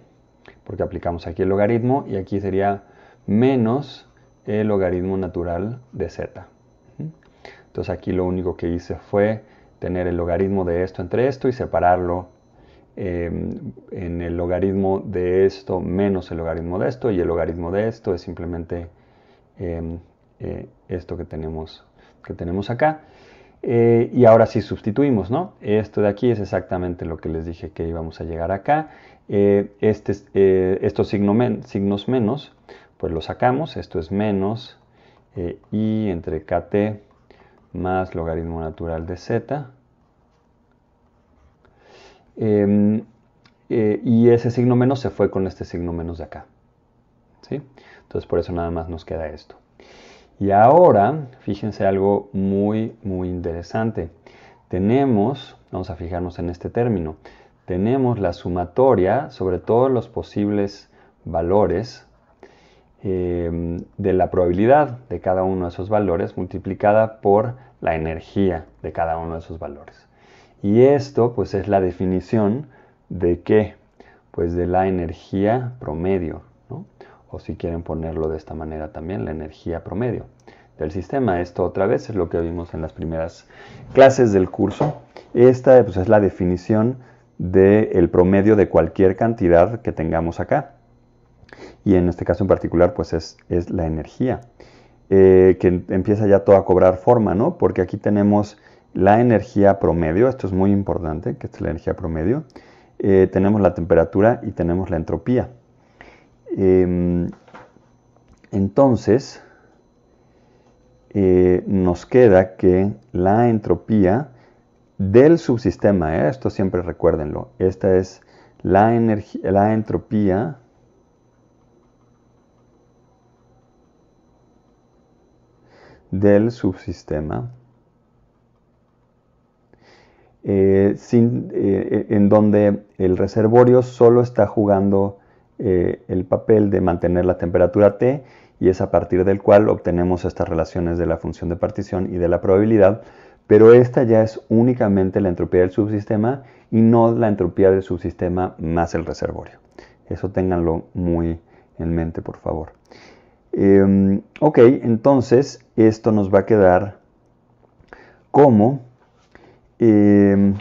porque aplicamos aquí el logaritmo y aquí sería menos el logaritmo natural de z. Entonces aquí lo único que hice fue tener el logaritmo de esto entre esto y separarlo Em, en el logaritmo de esto menos el logaritmo de esto y el logaritmo de esto es simplemente em, eh, esto que tenemos, que tenemos acá. Eh, y ahora si sustituimos, ¿no? Esto de aquí es exactamente lo que les dije que íbamos a llegar acá. Eh, este, estos signos menos, pues lo sacamos. Esto es menos y entre kt más logaritmo natural de z Em, eh, y ese signo menos se fue con este signo menos de acá. ¿sí? Entonces por eso nada más nos queda esto. Y ahora, fíjense algo muy, muy interesante. Tenemos, vamos a fijarnos en este término, tenemos la sumatoria sobre todos los posibles valores em, de la probabilidad de cada uno de esos valores multiplicada por la energía de cada uno de esos valores. Y esto pues es la definición de qué? Pues de la energía promedio, ¿no? O si quieren ponerlo de esta manera también, la energía promedio del sistema. Esto otra vez es lo que vimos en las primeras clases del curso. Esta pues, es la definición del el promedio de cualquier cantidad que tengamos acá. Y en este caso en particular, pues es, es la energía, eh, que empieza ya todo a cobrar forma, ¿no? Porque aquí tenemos la energía promedio, esto es muy importante, que esta es la energía promedio, eh, tenemos la temperatura y tenemos la entropía. Em, entonces, eh, nos queda que la entropía del subsistema, eh, esto siempre recuérdenlo, esta es la, la entropía del subsistema eh, sin, eh, e, en donde el reservorio solo está jugando eh, el papel de mantener la temperatura T y es a partir del cual obtenemos estas relaciones de la función de partición y de la probabilidad, pero esta ya es únicamente la entropía del subsistema y no la entropía del subsistema más el reservorio. Eso ténganlo muy en mente, por favor. Em, ok, entonces esto nos va a quedar como Em,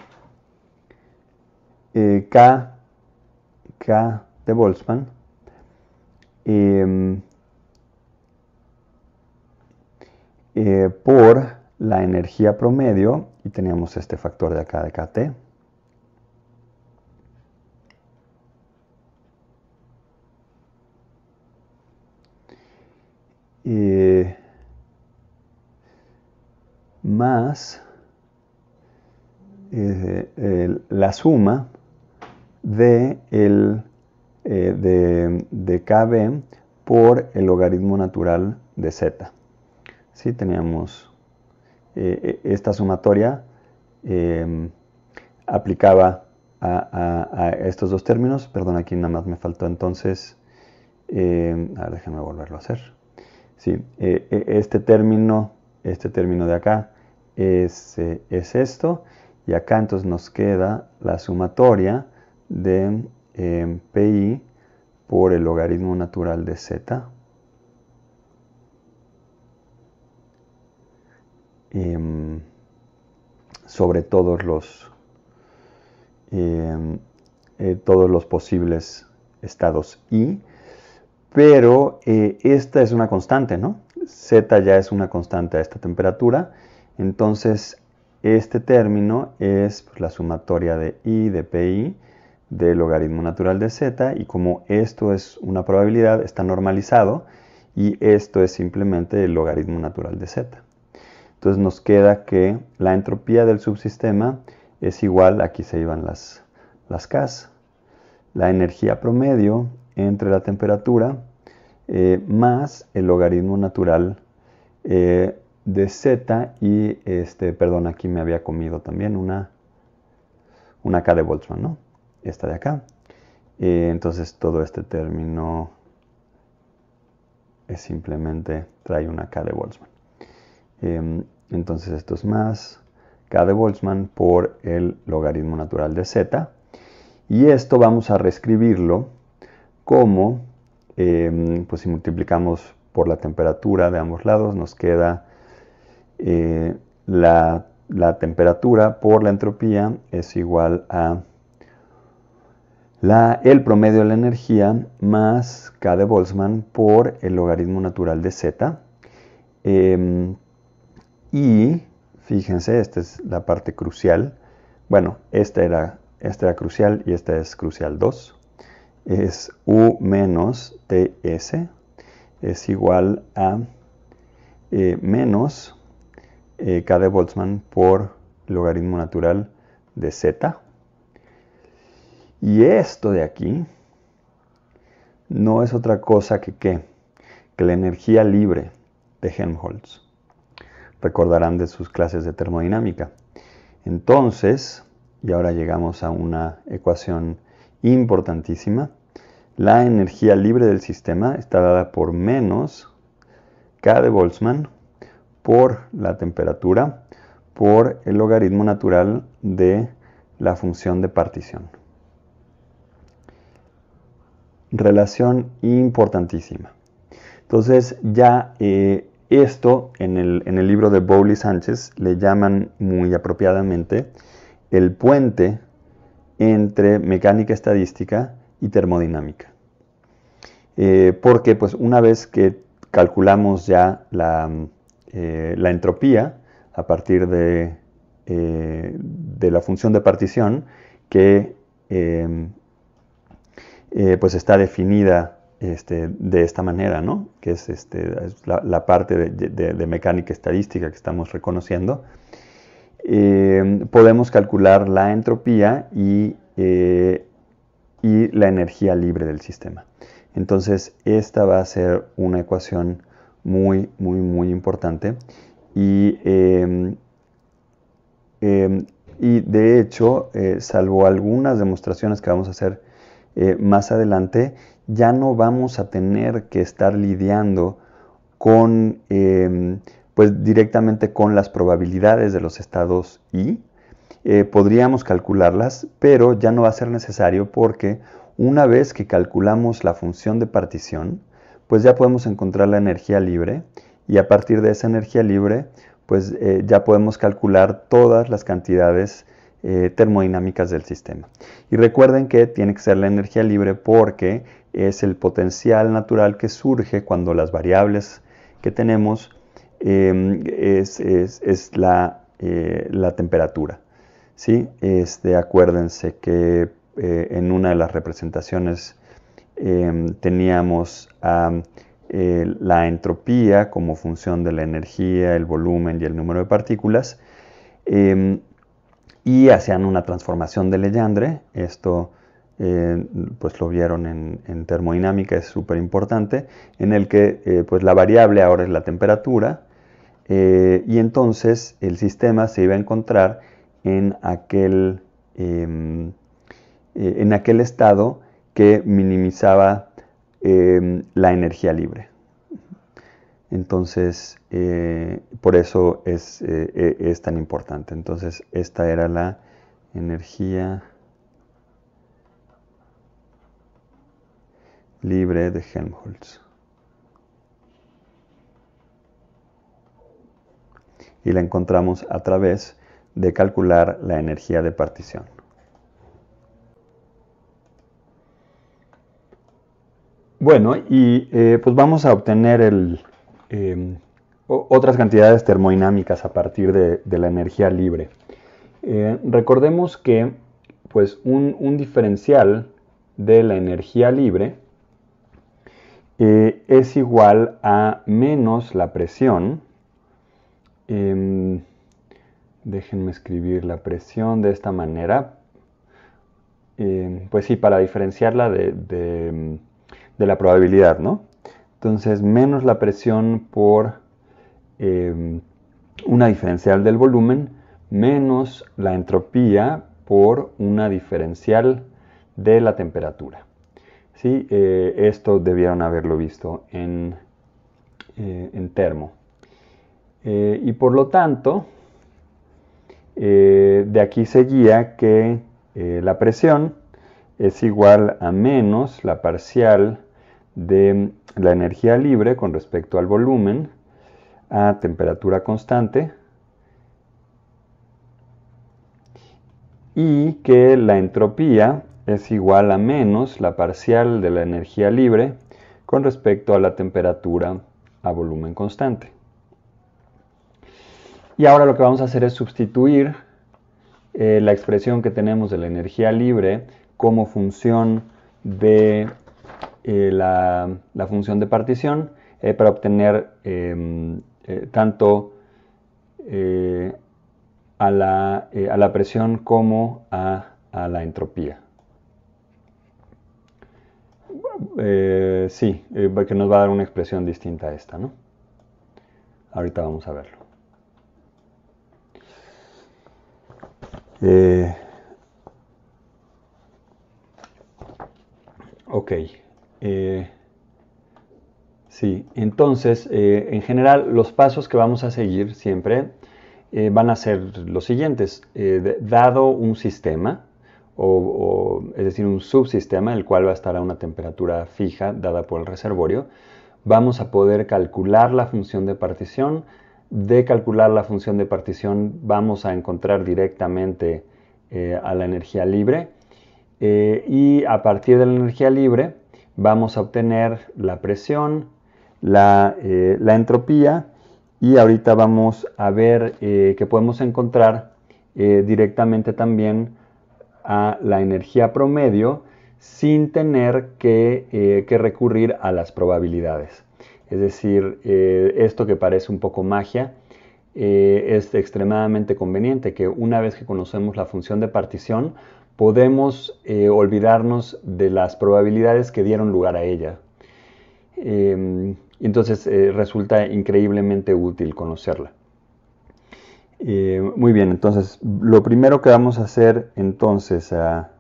eh, K, K de Boltzmann, em, eh, por la energía promedio, y teníamos este factor de acá de KT, eh, más eh, la suma de, el, eh, de, KB por el logaritmo natural de Z. si Teníamos eh, eh, esta sumatoria em, aplicaba a, estos dos términos. Perdón, aquí nada más me faltó entonces. Em, a déjenme volverlo a hacer. este término, este término de acá es esto y acá entonces nos queda la sumatoria de eh, pi por el logaritmo natural de z. Em, sobre todos los, em, eh, todos los posibles estados i. Pero eh, esta es una constante, ¿no? Z ya es una constante a esta temperatura. Entonces este término es pues, la sumatoria de i de pi del logaritmo natural de z y como esto es una probabilidad está normalizado y esto es simplemente el logaritmo natural de z. Entonces nos queda que la entropía del subsistema es igual, aquí se iban las, las la energía promedio entre la temperatura eh, más el logaritmo natural eh, de Z y este, perdón, aquí me había comido también una, una K de Boltzmann, ¿no? Esta de acá. Eh, entonces todo este término es simplemente trae una K de Boltzmann. Em, entonces esto es más K de Boltzmann por el logaritmo natural de Z. Y esto vamos a reescribirlo como, em, pues si multiplicamos por la temperatura de ambos lados, nos queda eh, la, temperatura por la entropía es igual a el promedio de la energía más K de Boltzmann por el logaritmo natural de Z. Em, y fíjense, esta es la parte crucial. Bueno, esta era, esta era crucial y esta es crucial 2. Es U menos TS es igual a eh, menos eh, K de Boltzmann por logaritmo natural de Z. Y esto de aquí no es otra cosa que qué? Que la energía libre de Helmholtz. Recordarán de sus clases de termodinámica. Entonces, y ahora llegamos a una ecuación importantísima, la energía libre del sistema está dada por menos K de Boltzmann por la temperatura por el logaritmo natural de la función de partición. Relación importantísima. Entonces ya eh, esto en el, libro de Bowley Sánchez le llaman muy apropiadamente el puente entre mecánica estadística y termodinámica. Eh, porque pues una vez que calculamos ya la eh, la entropía a partir eh, de, la función de partición que em, eh, pues está definida este, de esta manera, que es, este, la, parte de, mecánica estadística que estamos reconociendo. Em, podemos calcular la entropía y y la energía libre del sistema. Entonces, esta va a ser una ecuación muy, muy, muy importante. Y, em, em, de hecho, eh, salvo algunas demostraciones que vamos a hacer eh, más adelante, ya no vamos a tener que estar lidiando con, em, pues directamente con las probabilidades de los estados y eh, podríamos calcularlas, pero ya no va a ser necesario porque una vez que calculamos la función de partición, pues ya podemos encontrar la energía libre y a partir de esa energía libre, pues eh, ya podemos calcular todas las cantidades eh, termodinámicas del sistema. Y recuerden que tiene que ser la energía libre porque es el potencial natural que surge cuando las variables que tenemos em, es, eh, la, temperatura. ¿sí? Este, acuérdense que en una de las representaciones Em, teníamos eh, la entropía como función de la energía, el volumen y el número de partículas, em, y hacían una transformación de leyandre. Esto eh, pues lo vieron en, termodinámica, es súper importante, en el que eh, pues la variable ahora es la temperatura, y entonces el sistema se iba a encontrar en aquel, em, en aquel estado que minimizaba em, la energía libre. Entonces, eh, por eso eh, e, es, tan importante. Entonces, esta era la energía libre de Helmholtz. Y la encontramos a través de calcular la energía de partición. Bueno, y eh, pues vamos a obtener em, otras cantidades termodinámicas a partir de, la energía libre. Eh, recordemos que pues un, diferencial de la energía libre eh, es igual a menos la presión. Em, déjenme escribir la presión de esta manera. Em, pues sí, para diferenciarla de de la probabilidad, ¿no? Entonces, menos la presión por em, una diferencial del volumen, menos la entropía por una diferencial de la temperatura. ¿Sí? Eh, esto debieron haberlo visto en, eh, en termo. Eh, y por lo tanto, de aquí seguía que la presión es igual a menos la parcial de la energía libre con respecto al volumen a temperatura constante y que la entropía es igual a menos la parcial de la energía libre con respecto a la temperatura a volumen constante. Y ahora lo que vamos a hacer es sustituir eh, la expresión que tenemos de la energía libre como función de eh, la, función de partición eh, para obtener em, eh, tanto a la, presión como a, la entropía. sí, que nos va a dar una expresión distinta a esta, ¿no? Ahorita vamos a verlo. Eh, Ok. Eh, sí, entonces, eh, en general, los pasos que vamos a seguir siempre eh, van a ser los siguientes. dado un sistema, o, es decir, un subsistema, el cual va a estar a una temperatura fija dada por el reservorio, vamos a poder calcular la función de partición. De calcular la función de partición vamos a encontrar directamente a la energía libre eh, y a partir de la energía libre vamos a obtener la presión, la, eh, entropía y ahorita vamos a ver eh, que podemos encontrar directamente también a la energía promedio sin tener que, recurrir a las probabilidades. Es decir, esto que parece un poco magia, es extremadamente conveniente que una vez que conocemos la función de partición podemos eh, olvidarnos de las probabilidades que dieron lugar a ella. Em, entonces eh, resulta increíblemente útil conocerla. Eh, muy bien, entonces lo primero que vamos a hacer entonces a,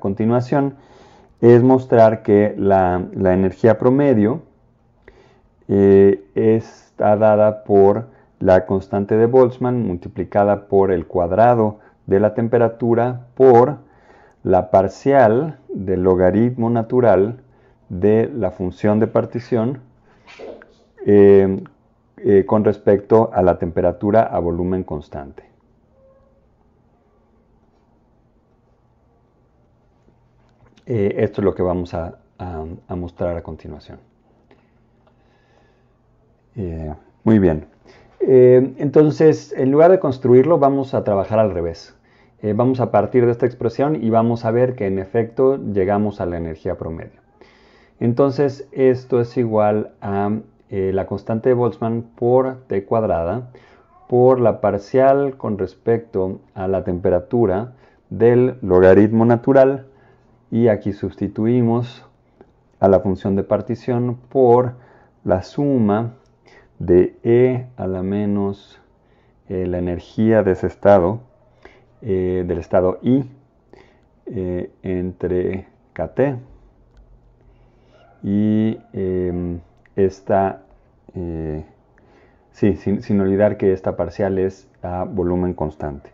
continuación es mostrar que la energía promedio está dada por la constante de Boltzmann multiplicada por el cuadrado de la temperatura por la parcial del logaritmo natural de la función de partición eh, eh, con respecto a la temperatura a volumen constante. Eh, esto es lo que vamos a mostrar a continuación. muy bien. entonces, en lugar de construirlo, vamos a trabajar al revés. Eh, vamos a partir de esta expresión y vamos a ver que en efecto llegamos a la energía promedio. Entonces esto es igual a eh, la constante de Boltzmann por T cuadrada por la parcial con respecto a la temperatura del logaritmo natural y aquí sustituimos a la función de partición por la suma de E a la menos eh, la energía de ese estado eh, del estado I eh, entre KT y em, esta, eh, sí, sin, olvidar que esta parcial es a volumen constante.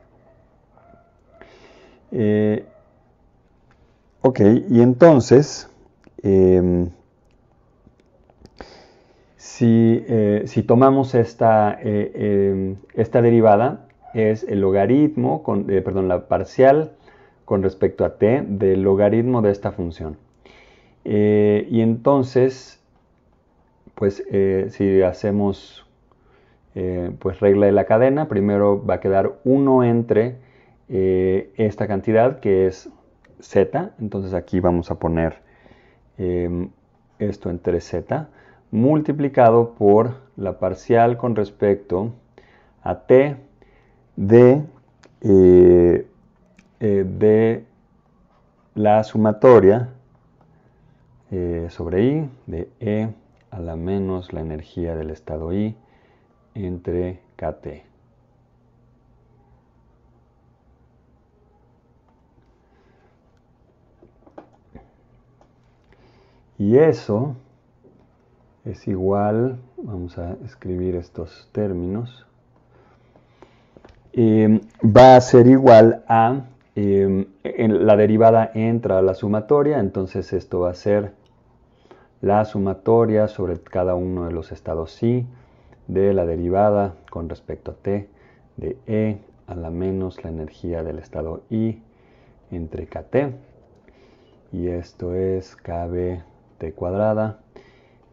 ok, y entonces, em, si, si tomamos esta, em, esta derivada, es el logaritmo, con, eh, perdón, la parcial con respecto a t del logaritmo de esta función. Eh, y entonces, pues eh, si hacemos pues regla de la cadena, primero va a quedar 1 entre esta cantidad que es z, entonces aquí vamos a poner em, esto entre z multiplicado por la parcial con respecto a t eh, eh, de, la sumatoria eh, sobre I de E a la menos la energía del estado I entre KT. Y eso es igual, vamos a escribir estos términos, Em, va a ser igual a em, la derivada entra a la sumatoria, entonces esto va a ser la sumatoria sobre cada uno de los estados i de la derivada con respecto a t de e a la menos la energía del estado i entre kt y esto es kb t cuadrada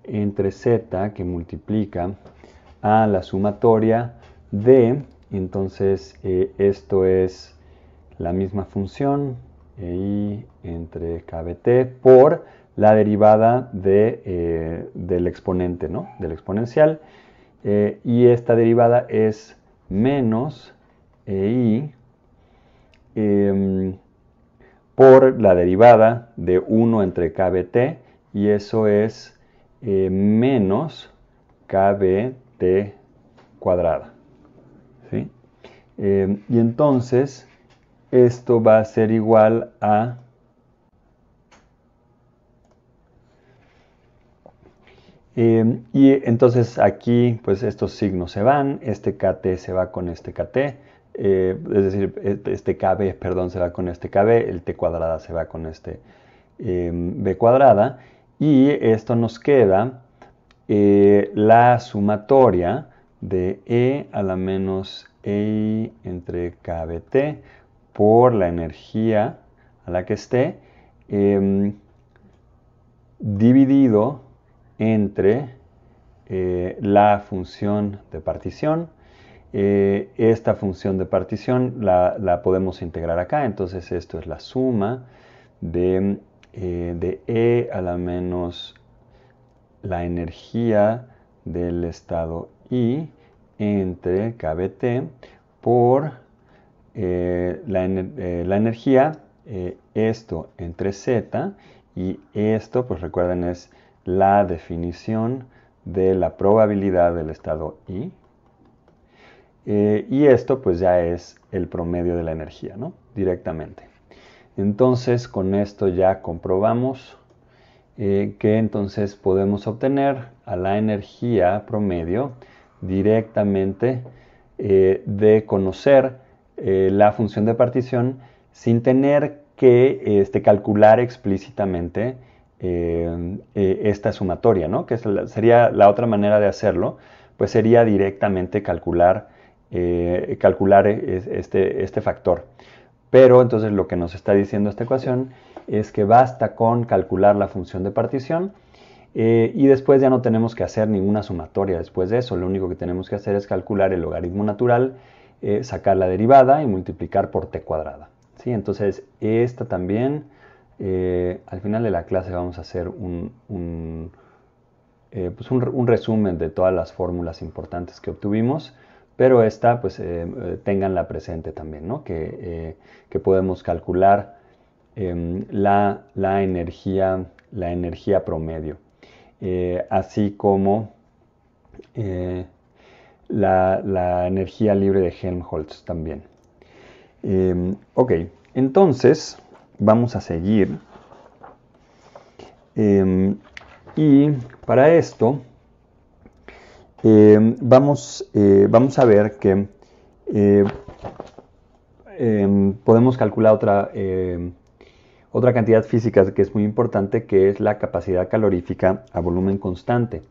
entre z que multiplica a la sumatoria de entonces eh, esto es la misma función eh, i entre kbt por la derivada de, eh, del exponente, ¿no? Del exponencial. y esta derivada es menos i em, por la derivada de 1 entre kbt y eso es menos kbt cuadrada. Eh, y entonces esto va a ser igual a eh, y entonces aquí pues estos signos se van, este KT se va con este KT, eh, es decir, este, este KB, perdón, se va con este KB, el T cuadrada se va con este em, B cuadrada y esto nos queda la sumatoria de E a la menos EI entre KBT por la energía a la que esté em, dividido entre eh, la función de partición. Eh, esta función de partición la, podemos integrar acá, entonces esto es la suma de, eh, de E a la menos la energía del estado y entre KBT por eh, eh, la, energía, eh, esto entre Z y esto, pues recuerden, es la definición de la probabilidad del estado I. y esto pues ya es el promedio de la energía, ¿no? Directamente. Entonces con esto ya comprobamos que entonces podemos obtener a la energía promedio directamente eh, de conocer eh, la función de partición sin tener que este, calcular explícitamente eh, esta sumatoria, ¿no? que sería la otra manera de hacerlo, pues sería directamente calcular, calcular este, este factor. Pero entonces lo que nos está diciendo esta ecuación es que basta con calcular la función de partición eh, y después ya no tenemos que hacer ninguna sumatoria después de eso. Lo único que tenemos que hacer es calcular el logaritmo natural, eh, sacar la derivada y multiplicar por t cuadrada. ¿sí? Entonces, esta también, eh, al final de la clase vamos a hacer pues un, resumen de todas las fórmulas importantes que obtuvimos. Pero esta, pues tenganla presente también, ¿no? que, podemos calcular em, la, energía, la energía promedio. Eh, así como eh, la, energía libre de Helmholtz también. Em, ok, entonces vamos a seguir. Em, y para esto em, vamos, eh, vamos, a ver que podemos calcular otra otra cantidad física que es muy importante que es la capacidad calorífica a volumen constante.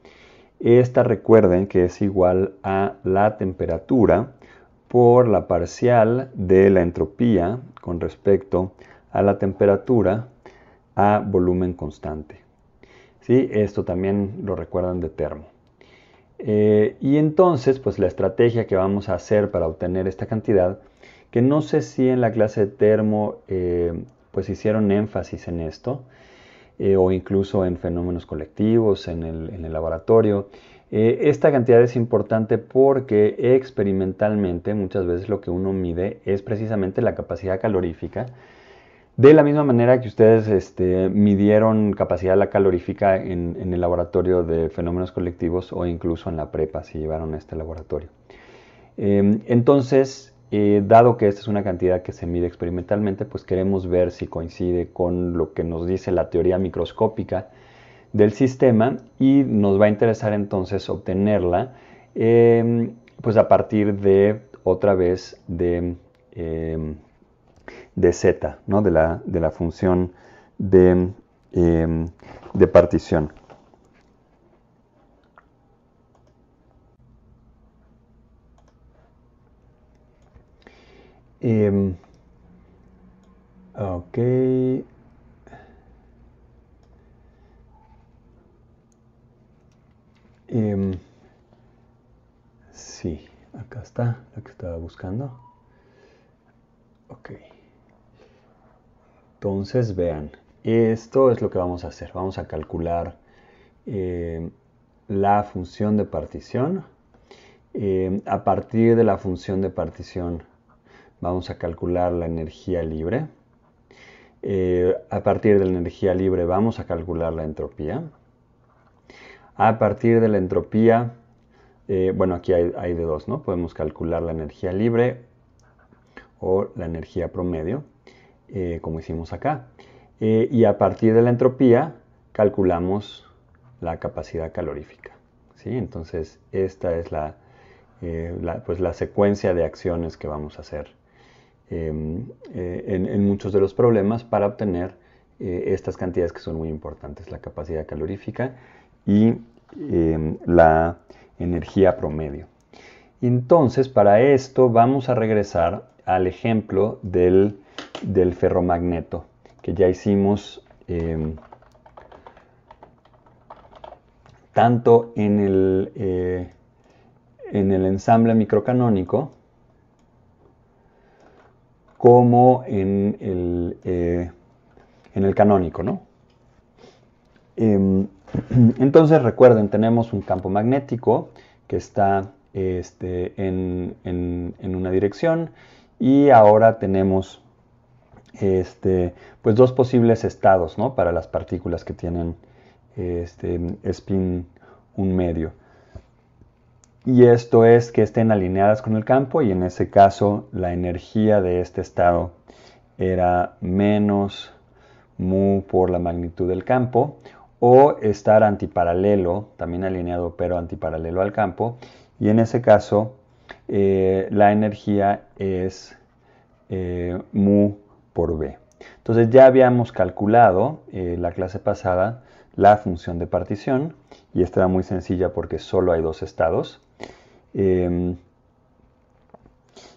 Esta recuerden que es igual a la temperatura por la parcial de la entropía con respecto a la temperatura a volumen constante. ¿Sí? Esto también lo recuerdan de termo. Eh, y entonces, pues la estrategia que vamos a hacer para obtener esta cantidad, que no sé si en la clase de termo eh, pues hicieron énfasis en esto, eh, o incluso en fenómenos colectivos, en el, laboratorio. Eh, esta cantidad es importante porque experimentalmente muchas veces lo que uno mide es precisamente la capacidad calorífica. De la misma manera que ustedes este, midieron capacidad la calorífica en, el laboratorio de fenómenos colectivos o incluso en la prepa si llevaron a este laboratorio. Em, entonces, eh, dado que esta es una cantidad que se mide experimentalmente, pues queremos ver si coincide con lo que nos dice la teoría microscópica del sistema y nos va a interesar entonces obtenerla em, pues a partir de otra vez de, em, de z, ¿no? de, la, función de em, partición. Em, ok. Em, si acá está la que estaba buscando. Ok. Entonces, vean, esto es lo que vamos a hacer. Vamos a calcular em, la función de partición. a partir de la función de partición Vamos a calcular la energía libre. Eh, a partir de la energía libre vamos a calcular la entropía. A partir de la entropía, eh, bueno, aquí hay, de dos, ¿no? Podemos calcular la energía libre o la energía promedio, eh, como hicimos acá. y a partir de la entropía calculamos la capacidad calorífica. ¿sí? Entonces, esta es la, pues la secuencia de acciones que vamos a hacer. Em, eh, en, muchos de los problemas para obtener eh, estas cantidades que son muy importantes, la capacidad calorífica y em, la energía promedio. Entonces, para esto vamos a regresar al ejemplo del, ferromagneto que ya hicimos em, tanto en eh, en el ensamble microcanónico como en el, eh, en el canónico, ¿no? Em, entonces recuerden, tenemos un campo magnético que está este, en, una dirección y ahora tenemos este, pues dos posibles estados ¿no? para las partículas que tienen este, spin un medio y esto es que estén alineadas con el campo y en ese caso la energía de este estado era menos mu por la magnitud del campo o estar antiparalelo, también alineado pero antiparalelo al campo y en ese caso eh, la energía es eh, mu por b. Entonces ya habíamos calculado eh, la clase pasada la función de partición y esta era muy sencilla porque solo hay dos estados. Em,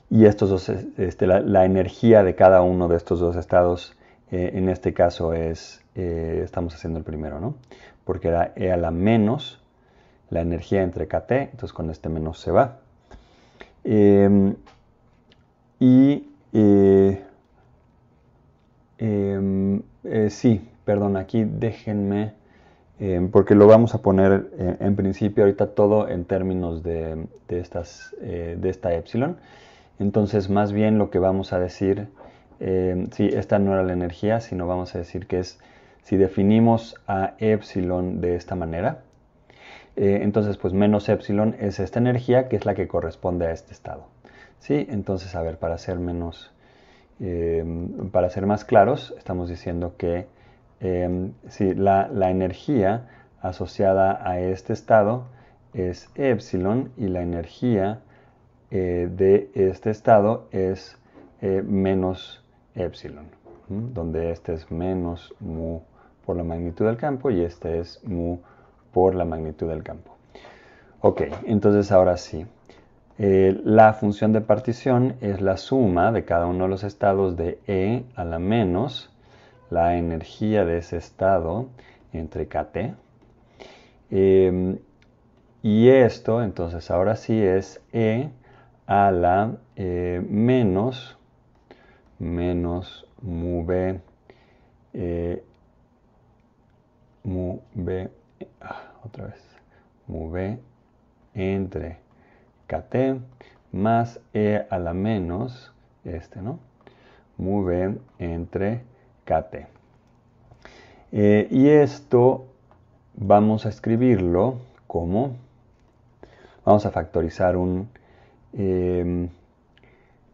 y estos dos, este, la, energía de cada uno de estos dos estados, eh, en este caso es, eh, estamos haciendo el primero, ¿no? Porque era E a la menos la energía entre KT, entonces con este menos se va. Em, y eh, em, sí, perdón, aquí déjenme Em, porque lo vamos a poner eh, en principio ahorita todo en términos de, estas, eh, de esta epsilon. Entonces más bien lo que vamos a decir, em, si esta no era la energía, sino vamos a decir que es, si definimos a epsilon de esta manera, eh, entonces pues menos epsilon es esta energía que es la que corresponde a este estado. ¿Sí? Entonces a ver, para ser menos, em, para ser más claros, estamos diciendo que Em, sí, la, energía asociada a este estado es epsilon y la energía eh, de este estado es eh, menos epsilon, donde este es menos mu por la magnitud del campo y este es mu por la magnitud del campo. Ok, entonces ahora sí. Eh, la función de partición es la suma de cada uno de los estados de E a la menos la energía de ese estado entre KT. Em, y esto, entonces, ahora sí es E a la eh, menos, menos mu B, eh, mu ah, otra vez, mu B entre KT más E a la menos, este, ¿no? Mu B entre kt. Eh, y esto vamos a escribirlo como, vamos a factorizar un, em,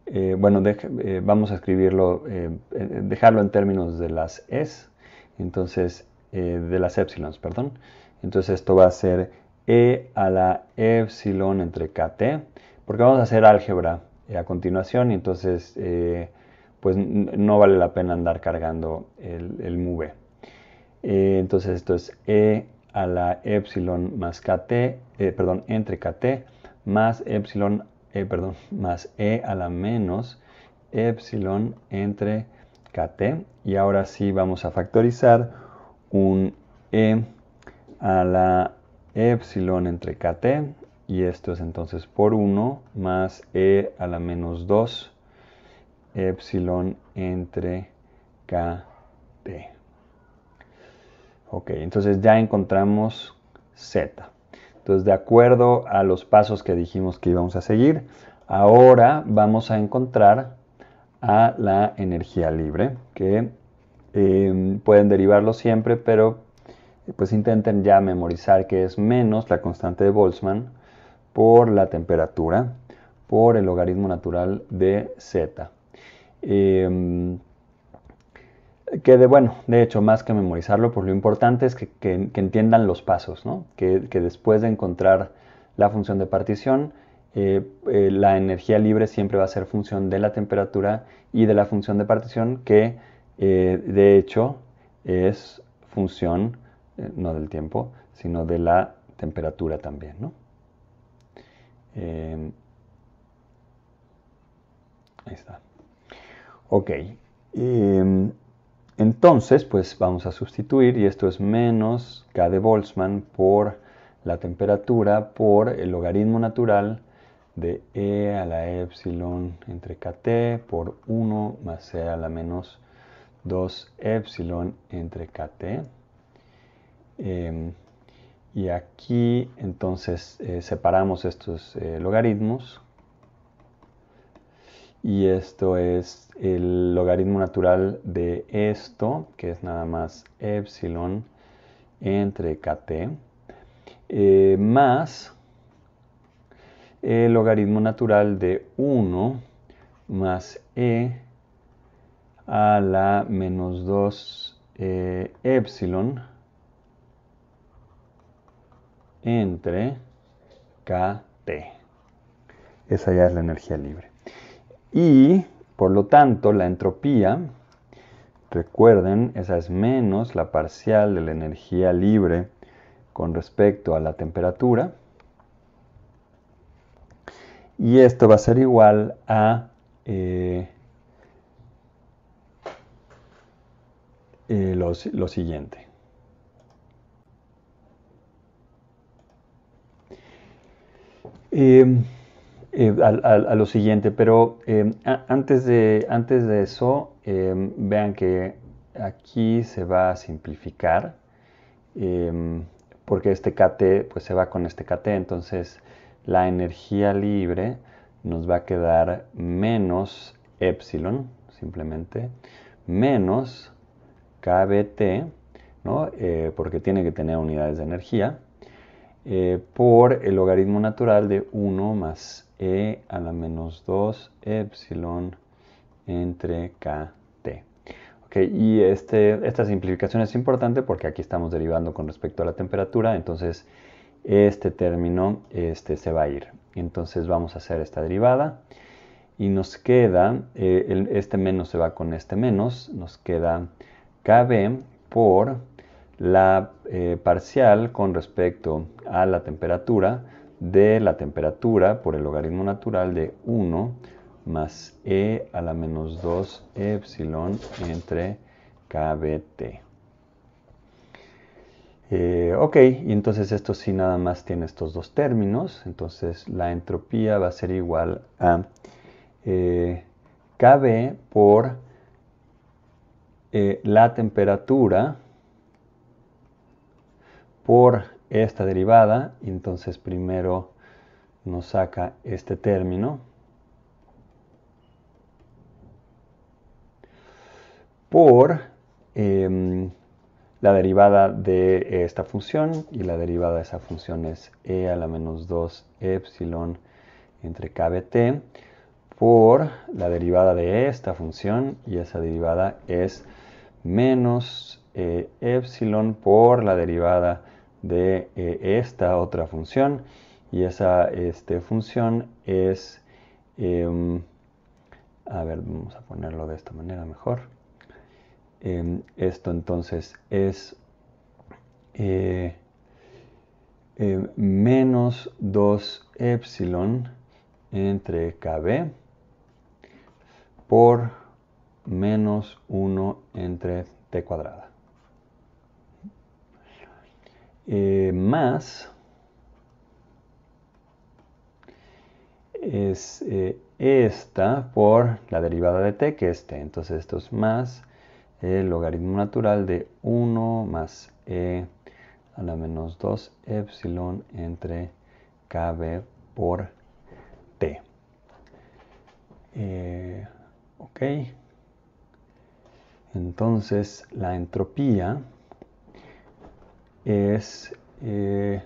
eh, bueno, eh, vamos a escribirlo, dejarlo en términos de las es, entonces, de las epsilons, perdón. Entonces esto va a ser e a la epsilon entre kt, porque vamos a hacer álgebra a continuación entonces pues no vale la pena andar cargando el, el eh, entonces esto es E a la epsilon más KT, eh, perdón, entre KT más epsilon, eh, perdón, más E a la menos epsilon entre KT. Y ahora sí vamos a factorizar un E a la epsilon entre KT. Y esto es entonces por 1 más E a la menos 2 epsilon entre kt. Ok, entonces ya encontramos z. Entonces, de acuerdo a los pasos que dijimos que íbamos a seguir, ahora vamos a encontrar a la energía libre, que em, pueden derivarlo siempre, pero pues intenten ya memorizar que es menos la constante de Boltzmann por la temperatura por el logaritmo natural de z. Em, que de bueno, de hecho, más que memorizarlo, pues lo importante es que, entiendan los pasos, ¿no? que, después de encontrar la función de partición, eh, eh, la energía libre siempre va a ser función de la temperatura y de la función de partición, que eh, de hecho es función, no del tiempo, sino de la temperatura también, em, ahí está. Ok. Em, entonces, pues vamos a sustituir y esto es menos K de Boltzmann por la temperatura por el logaritmo natural de E a la epsilon entre KT por 1 más C e a la menos 2 epsilon entre KT. Em, y aquí entonces eh, separamos estos eh, logaritmos y esto es el logaritmo natural de esto, que es nada más epsilon entre kt, eh, más el logaritmo natural de 1 más e a la menos 2 épsilon eh, epsilon entre kt. Esa ya es la energía libre. Y, por lo tanto, la entropía, recuerden, esa es menos la parcial de la energía libre con respecto a la temperatura. Y esto va a ser igual a eh, eh, lo, siguiente. Eh, eh, a, lo siguiente, pero eh, antes, de, antes de eso, eh, vean que aquí se va a simplificar, porque este KT pues, se va con este KT, entonces la energía libre nos va a quedar menos epsilon, simplemente, menos KBT, ¿no? porque tiene que tener unidades de energía, por el logaritmo natural de 1 más e a la menos 2 epsilon entre kt. y este, esta simplificación es importante porque aquí estamos derivando con respecto a la temperatura, entonces este término este, se va a ir. Entonces vamos a hacer esta derivada y nos queda, eh, este menos se va con este menos, nos queda KB por la eh, parcial con respecto a la temperatura de la temperatura por el logaritmo natural de 1 más e a la menos 2 epsilon entre kBt. Eh, ok, y entonces esto sí nada más tiene estos dos términos, entonces la entropía va a ser igual a eh, kb por eh, la temperatura por esta derivada, entonces primero nos saca este término. por em, la derivada de esta función y la derivada de esa función es e a la menos 2 epsilon entre kbt por la derivada de esta función y esa derivada es menos eh, epsilon por la derivada de eh, esta otra función y esa este, función es, em, a ver, vamos a ponerlo de esta manera mejor. Em, esto entonces es eh, em, menos 2 epsilon entre kb por menos 1 entre t cuadrada. Eh, más es eh, esta por la derivada de t que es t. Entonces esto es más el logaritmo natural de 1 más e a la menos 2 epsilon entre kb por t. Eh, ok. Entonces la entropía es... Eh,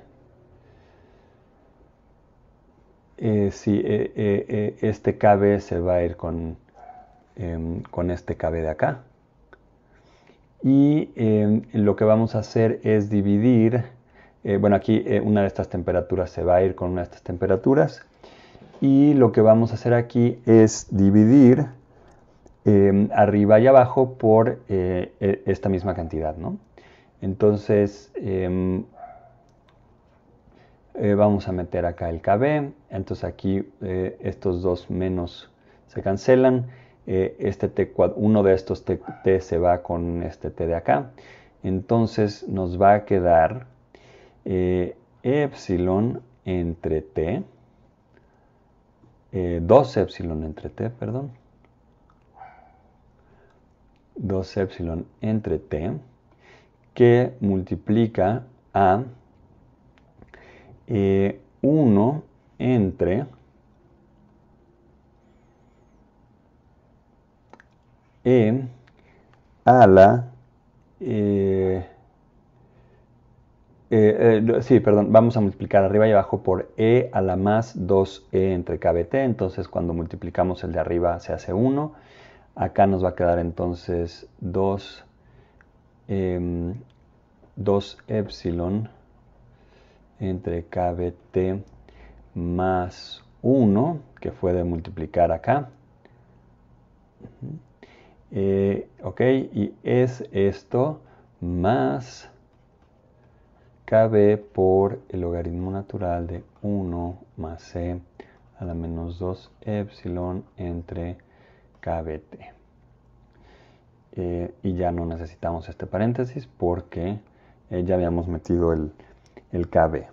eh, si eh, este KB se va a ir con, em, con este KB de acá. Y em, lo que vamos a hacer es dividir, bueno aquí una de estas temperaturas se va a ir con una de estas temperaturas. Y lo que vamos a hacer aquí es dividir em, arriba y abajo por e, esta misma cantidad, ¿no? Entonces, em, eh, vamos a meter acá el KB, entonces aquí eh, estos dos menos se cancelan, eh, este T, uno de estos T, se va con este T de acá, entonces nos va a quedar epsilon entre T, 2 epsilon entre T, perdón, 2 epsilon entre T, que multiplica a 1 eh, entre e a la... Eh, eh, sí, perdón, vamos a multiplicar arriba y abajo por e a la más 2e entre kbt, entonces cuando multiplicamos el de arriba se hace 1, acá nos va a quedar entonces 2 2 em, epsilon entre kbt más 1, que fue de multiplicar acá. Eh, ok, y es esto más kb por el logaritmo natural de 1 más c a la menos 2 epsilon entre kbt. Eh, y ya no necesitamos este paréntesis porque eh, ya habíamos metido el, el KB.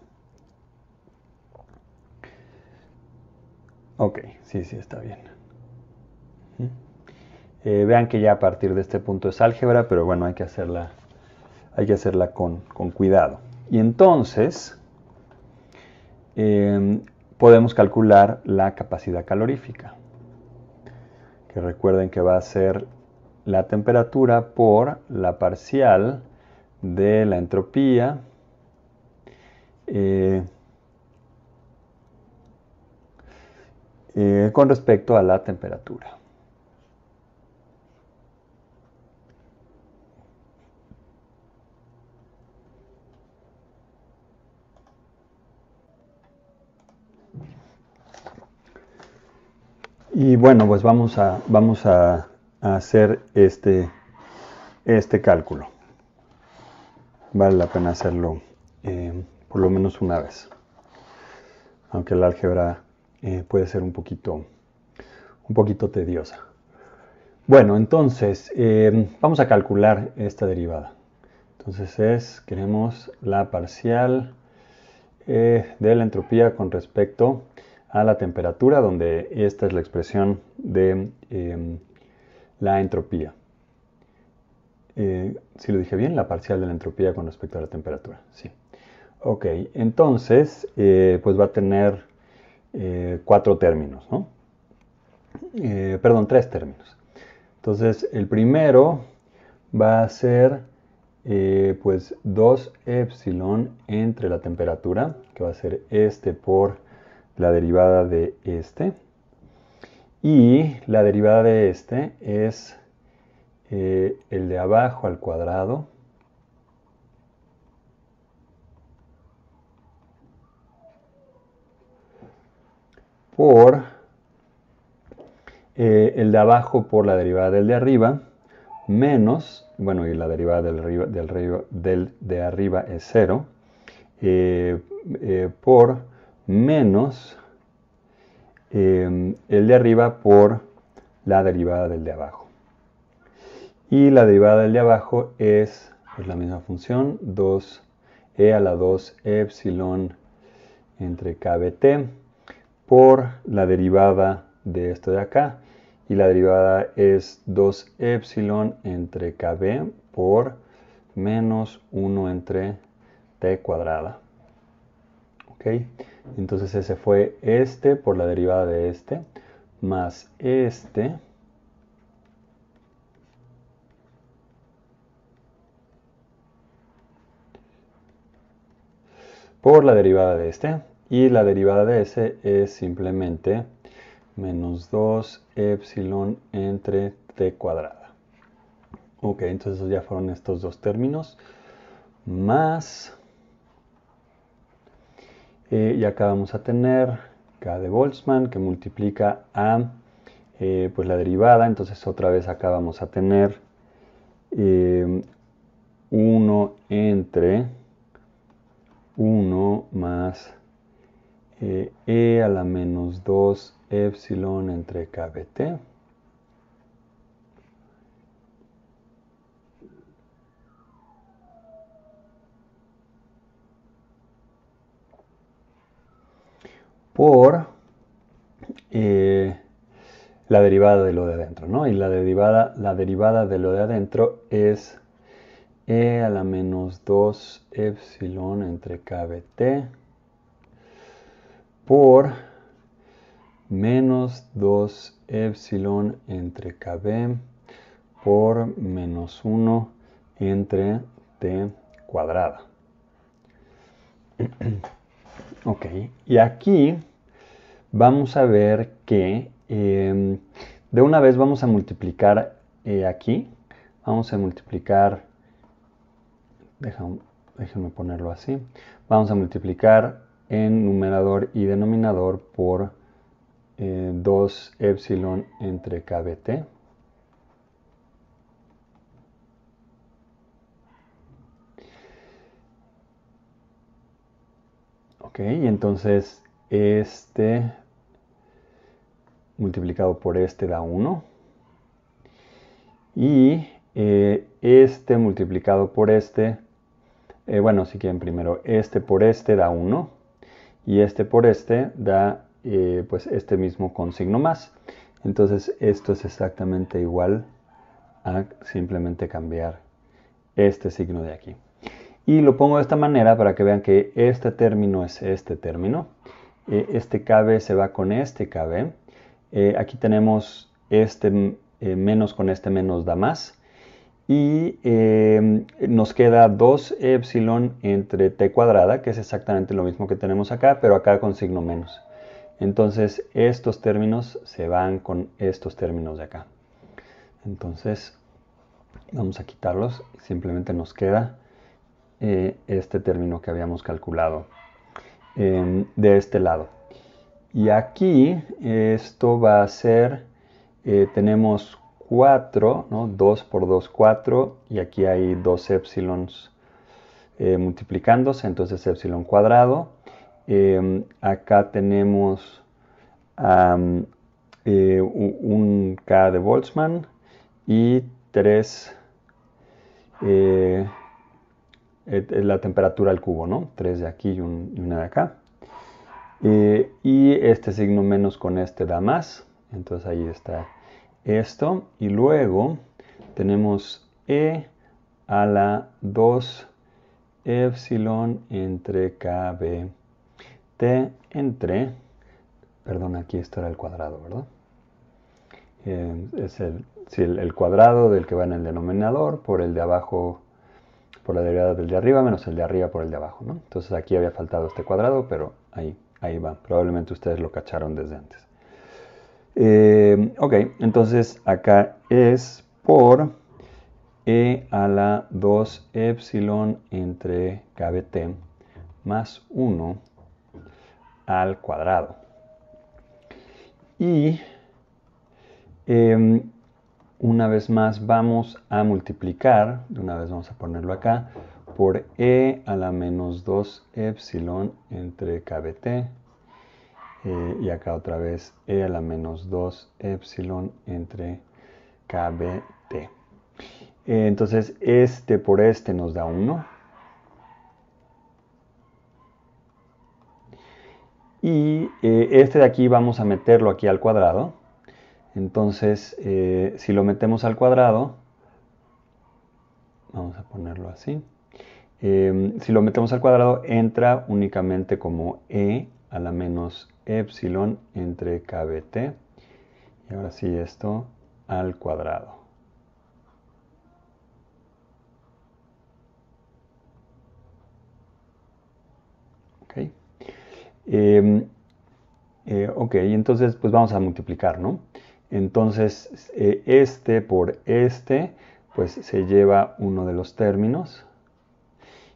Ok, sí, sí, está bien. Eh, vean que ya a partir de este punto es álgebra, pero bueno, hay que hacerla, hay que hacerla con, cuidado. Y entonces em, podemos calcular la capacidad calorífica, que recuerden que va a ser la temperatura por la parcial de la entropía eh, eh, con respecto a la temperatura. Y bueno, pues vamos a, vamos a hacer este, este cálculo. Vale la pena hacerlo eh, por lo menos una vez. Aunque el álgebra eh, puede ser un poquito, un poquito tediosa. Bueno, entonces eh, vamos a calcular esta derivada. Entonces es, queremos la parcial de la entropía con respecto a la temperatura, donde esta es la expresión de la entropía. Eh, si lo dije bien, la parcial de la entropía con respecto a la temperatura. Sí. Ok, entonces, eh, pues va a tener eh, cuatro términos, ¿no? perdón, tres términos. Entonces, el primero va a ser, pues, 2 epsilon entre la temperatura, que va a ser este por la derivada de este y la derivada de este es eh, el de abajo al cuadrado por eh, el de abajo por la derivada del de arriba menos, bueno, y la derivada del, del, del de arriba es 0, eh, por menos Em, el de arriba por la derivada del de abajo. Y la derivada del de abajo es la misma función, 2e a la 2 epsilon entre kbt por la derivada de esto de acá. Y la derivada es 2 epsilon entre kb por menos 1 entre t cuadrada. ¿Ok? Entonces ese fue este por la derivada de este, más este. por la derivada de este y la derivada de ese es simplemente menos 2 epsilon entre t cuadrada. Ok, entonces ya fueron estos dos términos más eh, y acá vamos a tener K de Boltzmann que multiplica a eh, pues la derivada. Entonces otra vez acá vamos a tener 1 eh, entre 1 más E a la menos 2 epsilon entre KBT. por eh, la derivada de lo de adentro, ¿no? Y la derivada, la derivada de lo de adentro es e a la menos 2 epsilon entre t por menos 2 epsilon entre kb por menos 1 entre t cuadrada. Ok, y aquí vamos a ver que em, de una vez vamos a multiplicar eh, aquí, vamos a multiplicar, déjame, déjenme ponerlo así, vamos a multiplicar en numerador y denominador por 2 eh, epsilon entre kbt Ok, y entonces este multiplicado por este da 1. Y eh, este multiplicado por este, eh, bueno, si quieren primero, este por este da 1. Y este por este da eh, pues este mismo con signo más. Entonces esto es exactamente igual a simplemente cambiar este signo de aquí. Y lo pongo de esta manera para que vean que este término es este término. Eh, este KB se va con este KB. Eh, aquí tenemos este mm, eh, menos con este menos da más. Y nos queda 2 epsilon entre t cuadrada, que es exactamente lo mismo que tenemos acá, pero acá con signo menos. Entonces estos términos se van con estos términos de acá. Entonces vamos a quitarlos. Simplemente nos queda eh, este término que habíamos calculado em, de este lado. Y aquí esto va a ser, eh, tenemos 4, 2 por 2, 4, y aquí hay 2 epsilons eh, multiplicándose, entonces epsilon cuadrado. Em, acá tenemos un K de Boltzmann y 3 eh, la temperatura al cubo, ¿no? 3 de aquí y, una de acá. Eh, y este signo menos con este da más. Entonces ahí está esto. Y luego tenemos E a la 2 epsilon entre KB T entre, perdón, aquí esto era el cuadrado, ¿verdad? Eh, es el, cuadrado del que va en el denominador por el de abajo por la derivada del de arriba menos el de arriba por el de abajo. ¿no? Entonces aquí había faltado este cuadrado, pero ahí, ahí va. Probablemente ustedes lo cacharon desde antes. Eh, ok, entonces acá es por e a la 2 epsilon entre kbt más 1 al cuadrado. Y em, una vez más vamos a multiplicar, de una vez vamos a ponerlo acá, por e a la menos 2 epsilon entre kbt. Eh, y acá otra vez e a la menos 2 epsilon entre kbt. Eh, entonces este por este nos da 1. Y eh, este de aquí vamos a meterlo aquí al cuadrado. Entonces, eh, si lo metemos al cuadrado, vamos a ponerlo así, em, si lo metemos al cuadrado entra únicamente como e a la menos epsilon entre kbt. Y ahora sí esto al cuadrado. ok, em, eh, entonces pues vamos a multiplicar, ¿no? Entonces, eh, este por este, pues se lleva uno de los términos.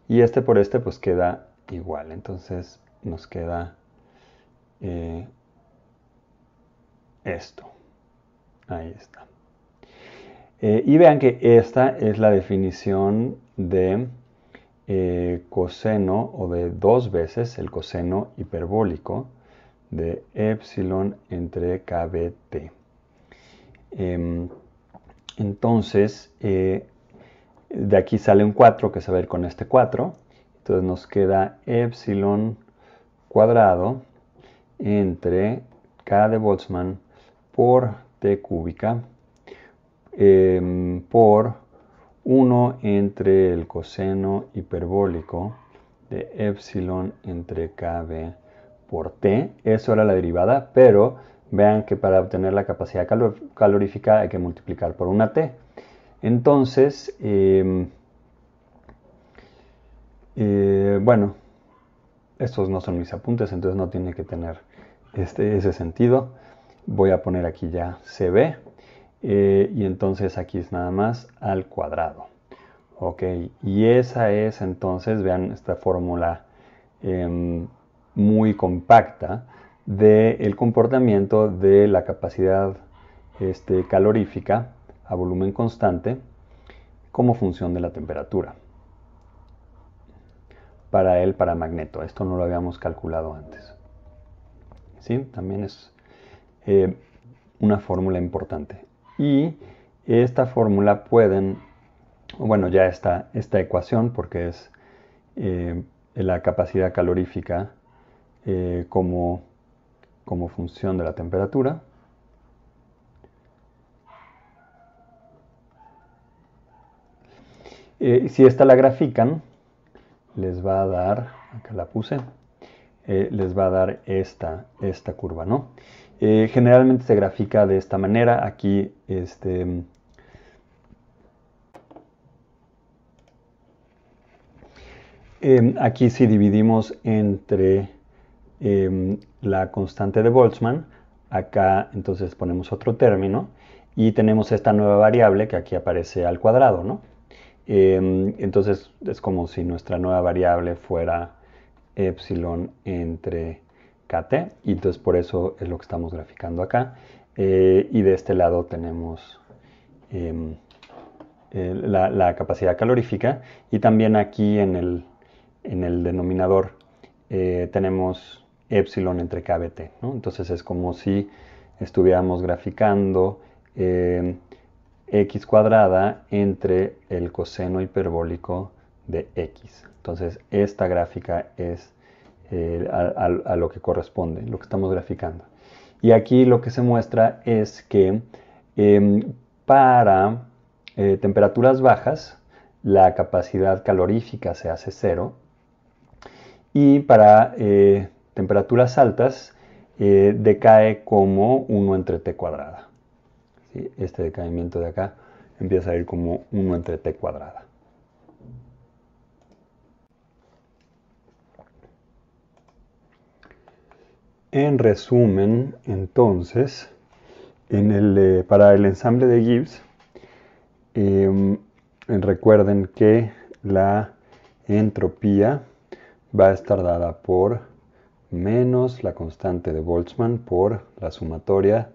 Y este por este, pues queda igual. Entonces, nos queda eh, esto. Ahí está. Eh, y vean que esta es la definición de coseno o de dos veces el coseno hiperbólico de epsilon entre kbt. Em, entonces, eh, de aquí sale un 4 que saber a con este 4. Entonces nos queda epsilon cuadrado entre K de Boltzmann por T cúbica em, por 1 entre el coseno hiperbólico de epsilon entre KB por T. Eso era la derivada, pero Vean que para obtener la capacidad calorífica hay que multiplicar por una T. Entonces, em, eh, bueno, estos no son mis apuntes, entonces no tiene que tener este, ese sentido. Voy a poner aquí ya CB eh, y entonces aquí es nada más al cuadrado. Ok, y esa es entonces, vean esta fórmula em, muy compacta del comportamiento de la capacidad este, calorífica a volumen constante como función de la temperatura para el paramagneto. Esto no lo habíamos calculado antes. ¿Sí? También es eh, una fórmula importante. Y esta fórmula pueden, bueno, ya está esta ecuación porque es eh, la capacidad calorífica eh, como como función de la temperatura. Eh, si esta la grafican, les va a dar, acá la puse, eh, les va a dar esta, esta curva, ¿no? Eh, generalmente se grafica de esta manera, aquí este... Em, aquí si dividimos entre Em, la constante de Boltzmann, acá entonces ponemos otro término y tenemos esta nueva variable que aquí aparece al cuadrado, em, entonces es como si nuestra nueva variable fuera epsilon entre kt y entonces por eso es lo que estamos graficando acá eh, y de este lado tenemos em, eh, la, capacidad calorífica y también aquí en el, en el denominador eh, tenemos epsilon entre kbt. Entonces es como si estuviéramos graficando eh, x cuadrada entre el coseno hiperbólico de x. Entonces esta gráfica es eh, a, lo que corresponde, lo que estamos graficando. Y aquí lo que se muestra es que em, para eh, temperaturas bajas, la capacidad calorífica se hace cero y para temperaturas altas eh, decae como 1 entre T cuadrada. Este decaimiento de acá empieza a ir como 1 entre T cuadrada. En resumen, entonces, eh, para el ensamble de Gibbs, em, recuerden que la entropía va a estar dada por menos la constante de Boltzmann por la sumatoria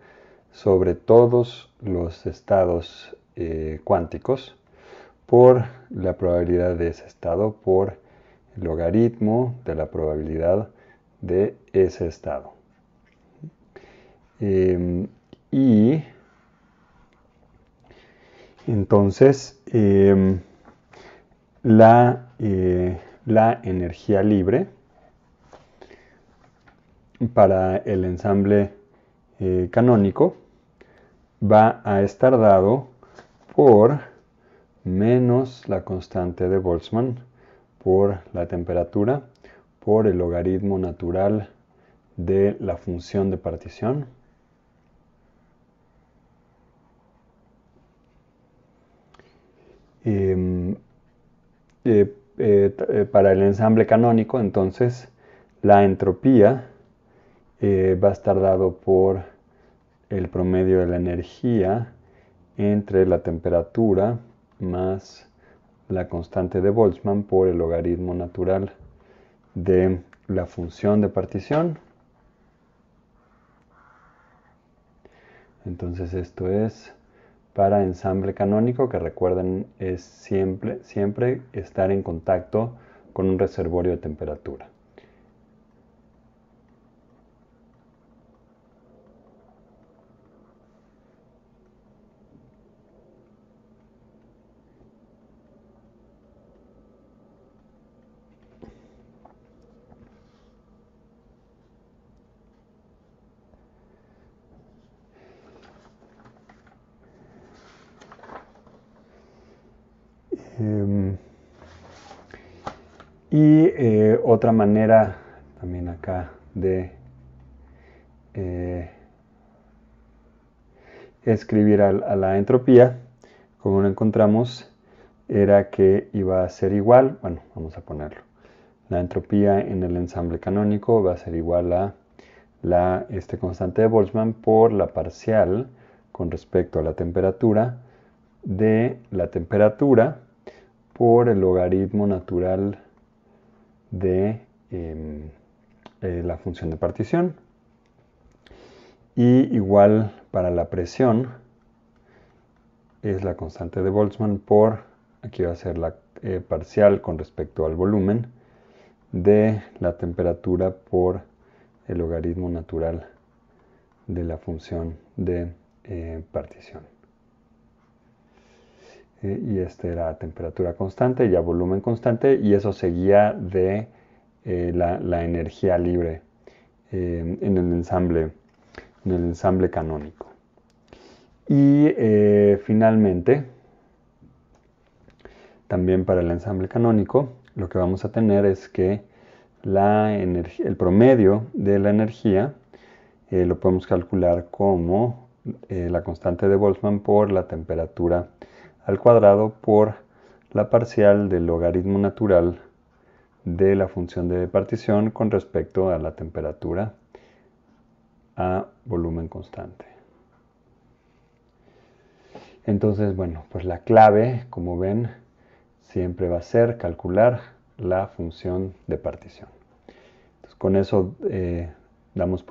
sobre todos los estados eh, cuánticos por la probabilidad de ese estado por el logaritmo de la probabilidad de ese estado. Em, y entonces em, eh, la energía libre para el ensamble eh, canónico va a estar dado por menos la constante de Boltzmann por la temperatura por el logaritmo natural de la función de partición em, eh, eh, para el ensamble canónico entonces la entropía eh, va a estar dado por el promedio de la energía entre la temperatura más la constante de Boltzmann por el logaritmo natural de la función de partición. Entonces esto es para ensamble canónico que recuerden es siempre, siempre estar en contacto con un reservorio de temperatura. otra manera también acá de eh, escribir a, la entropía, como lo encontramos, era que iba a ser igual, bueno, vamos a ponerlo, la entropía en el ensamble canónico va a ser igual a la, este constante de Boltzmann por la parcial con respecto a la temperatura de la temperatura por el logaritmo natural de em, eh, la función de partición. Y igual para la presión es la constante de Boltzmann por, aquí va a ser la eh, parcial con respecto al volumen, de la temperatura por el logaritmo natural de la función de eh, partición. Eh, y este era temperatura constante y a volumen constante y eso seguía de eh, la, energía libre eh, en el ensamble en el ensamble canónico y finalmente también para el ensamble canónico lo que vamos a tener es que la el promedio de la energía lo podemos calcular como la constante de Boltzmann por la temperatura al cuadrado por la parcial del logaritmo natural de la función de partición con respecto a la temperatura a volumen constante. Entonces, bueno, pues la clave, como ven, siempre va a ser calcular la función de partición. Entonces, con eso eh, damos por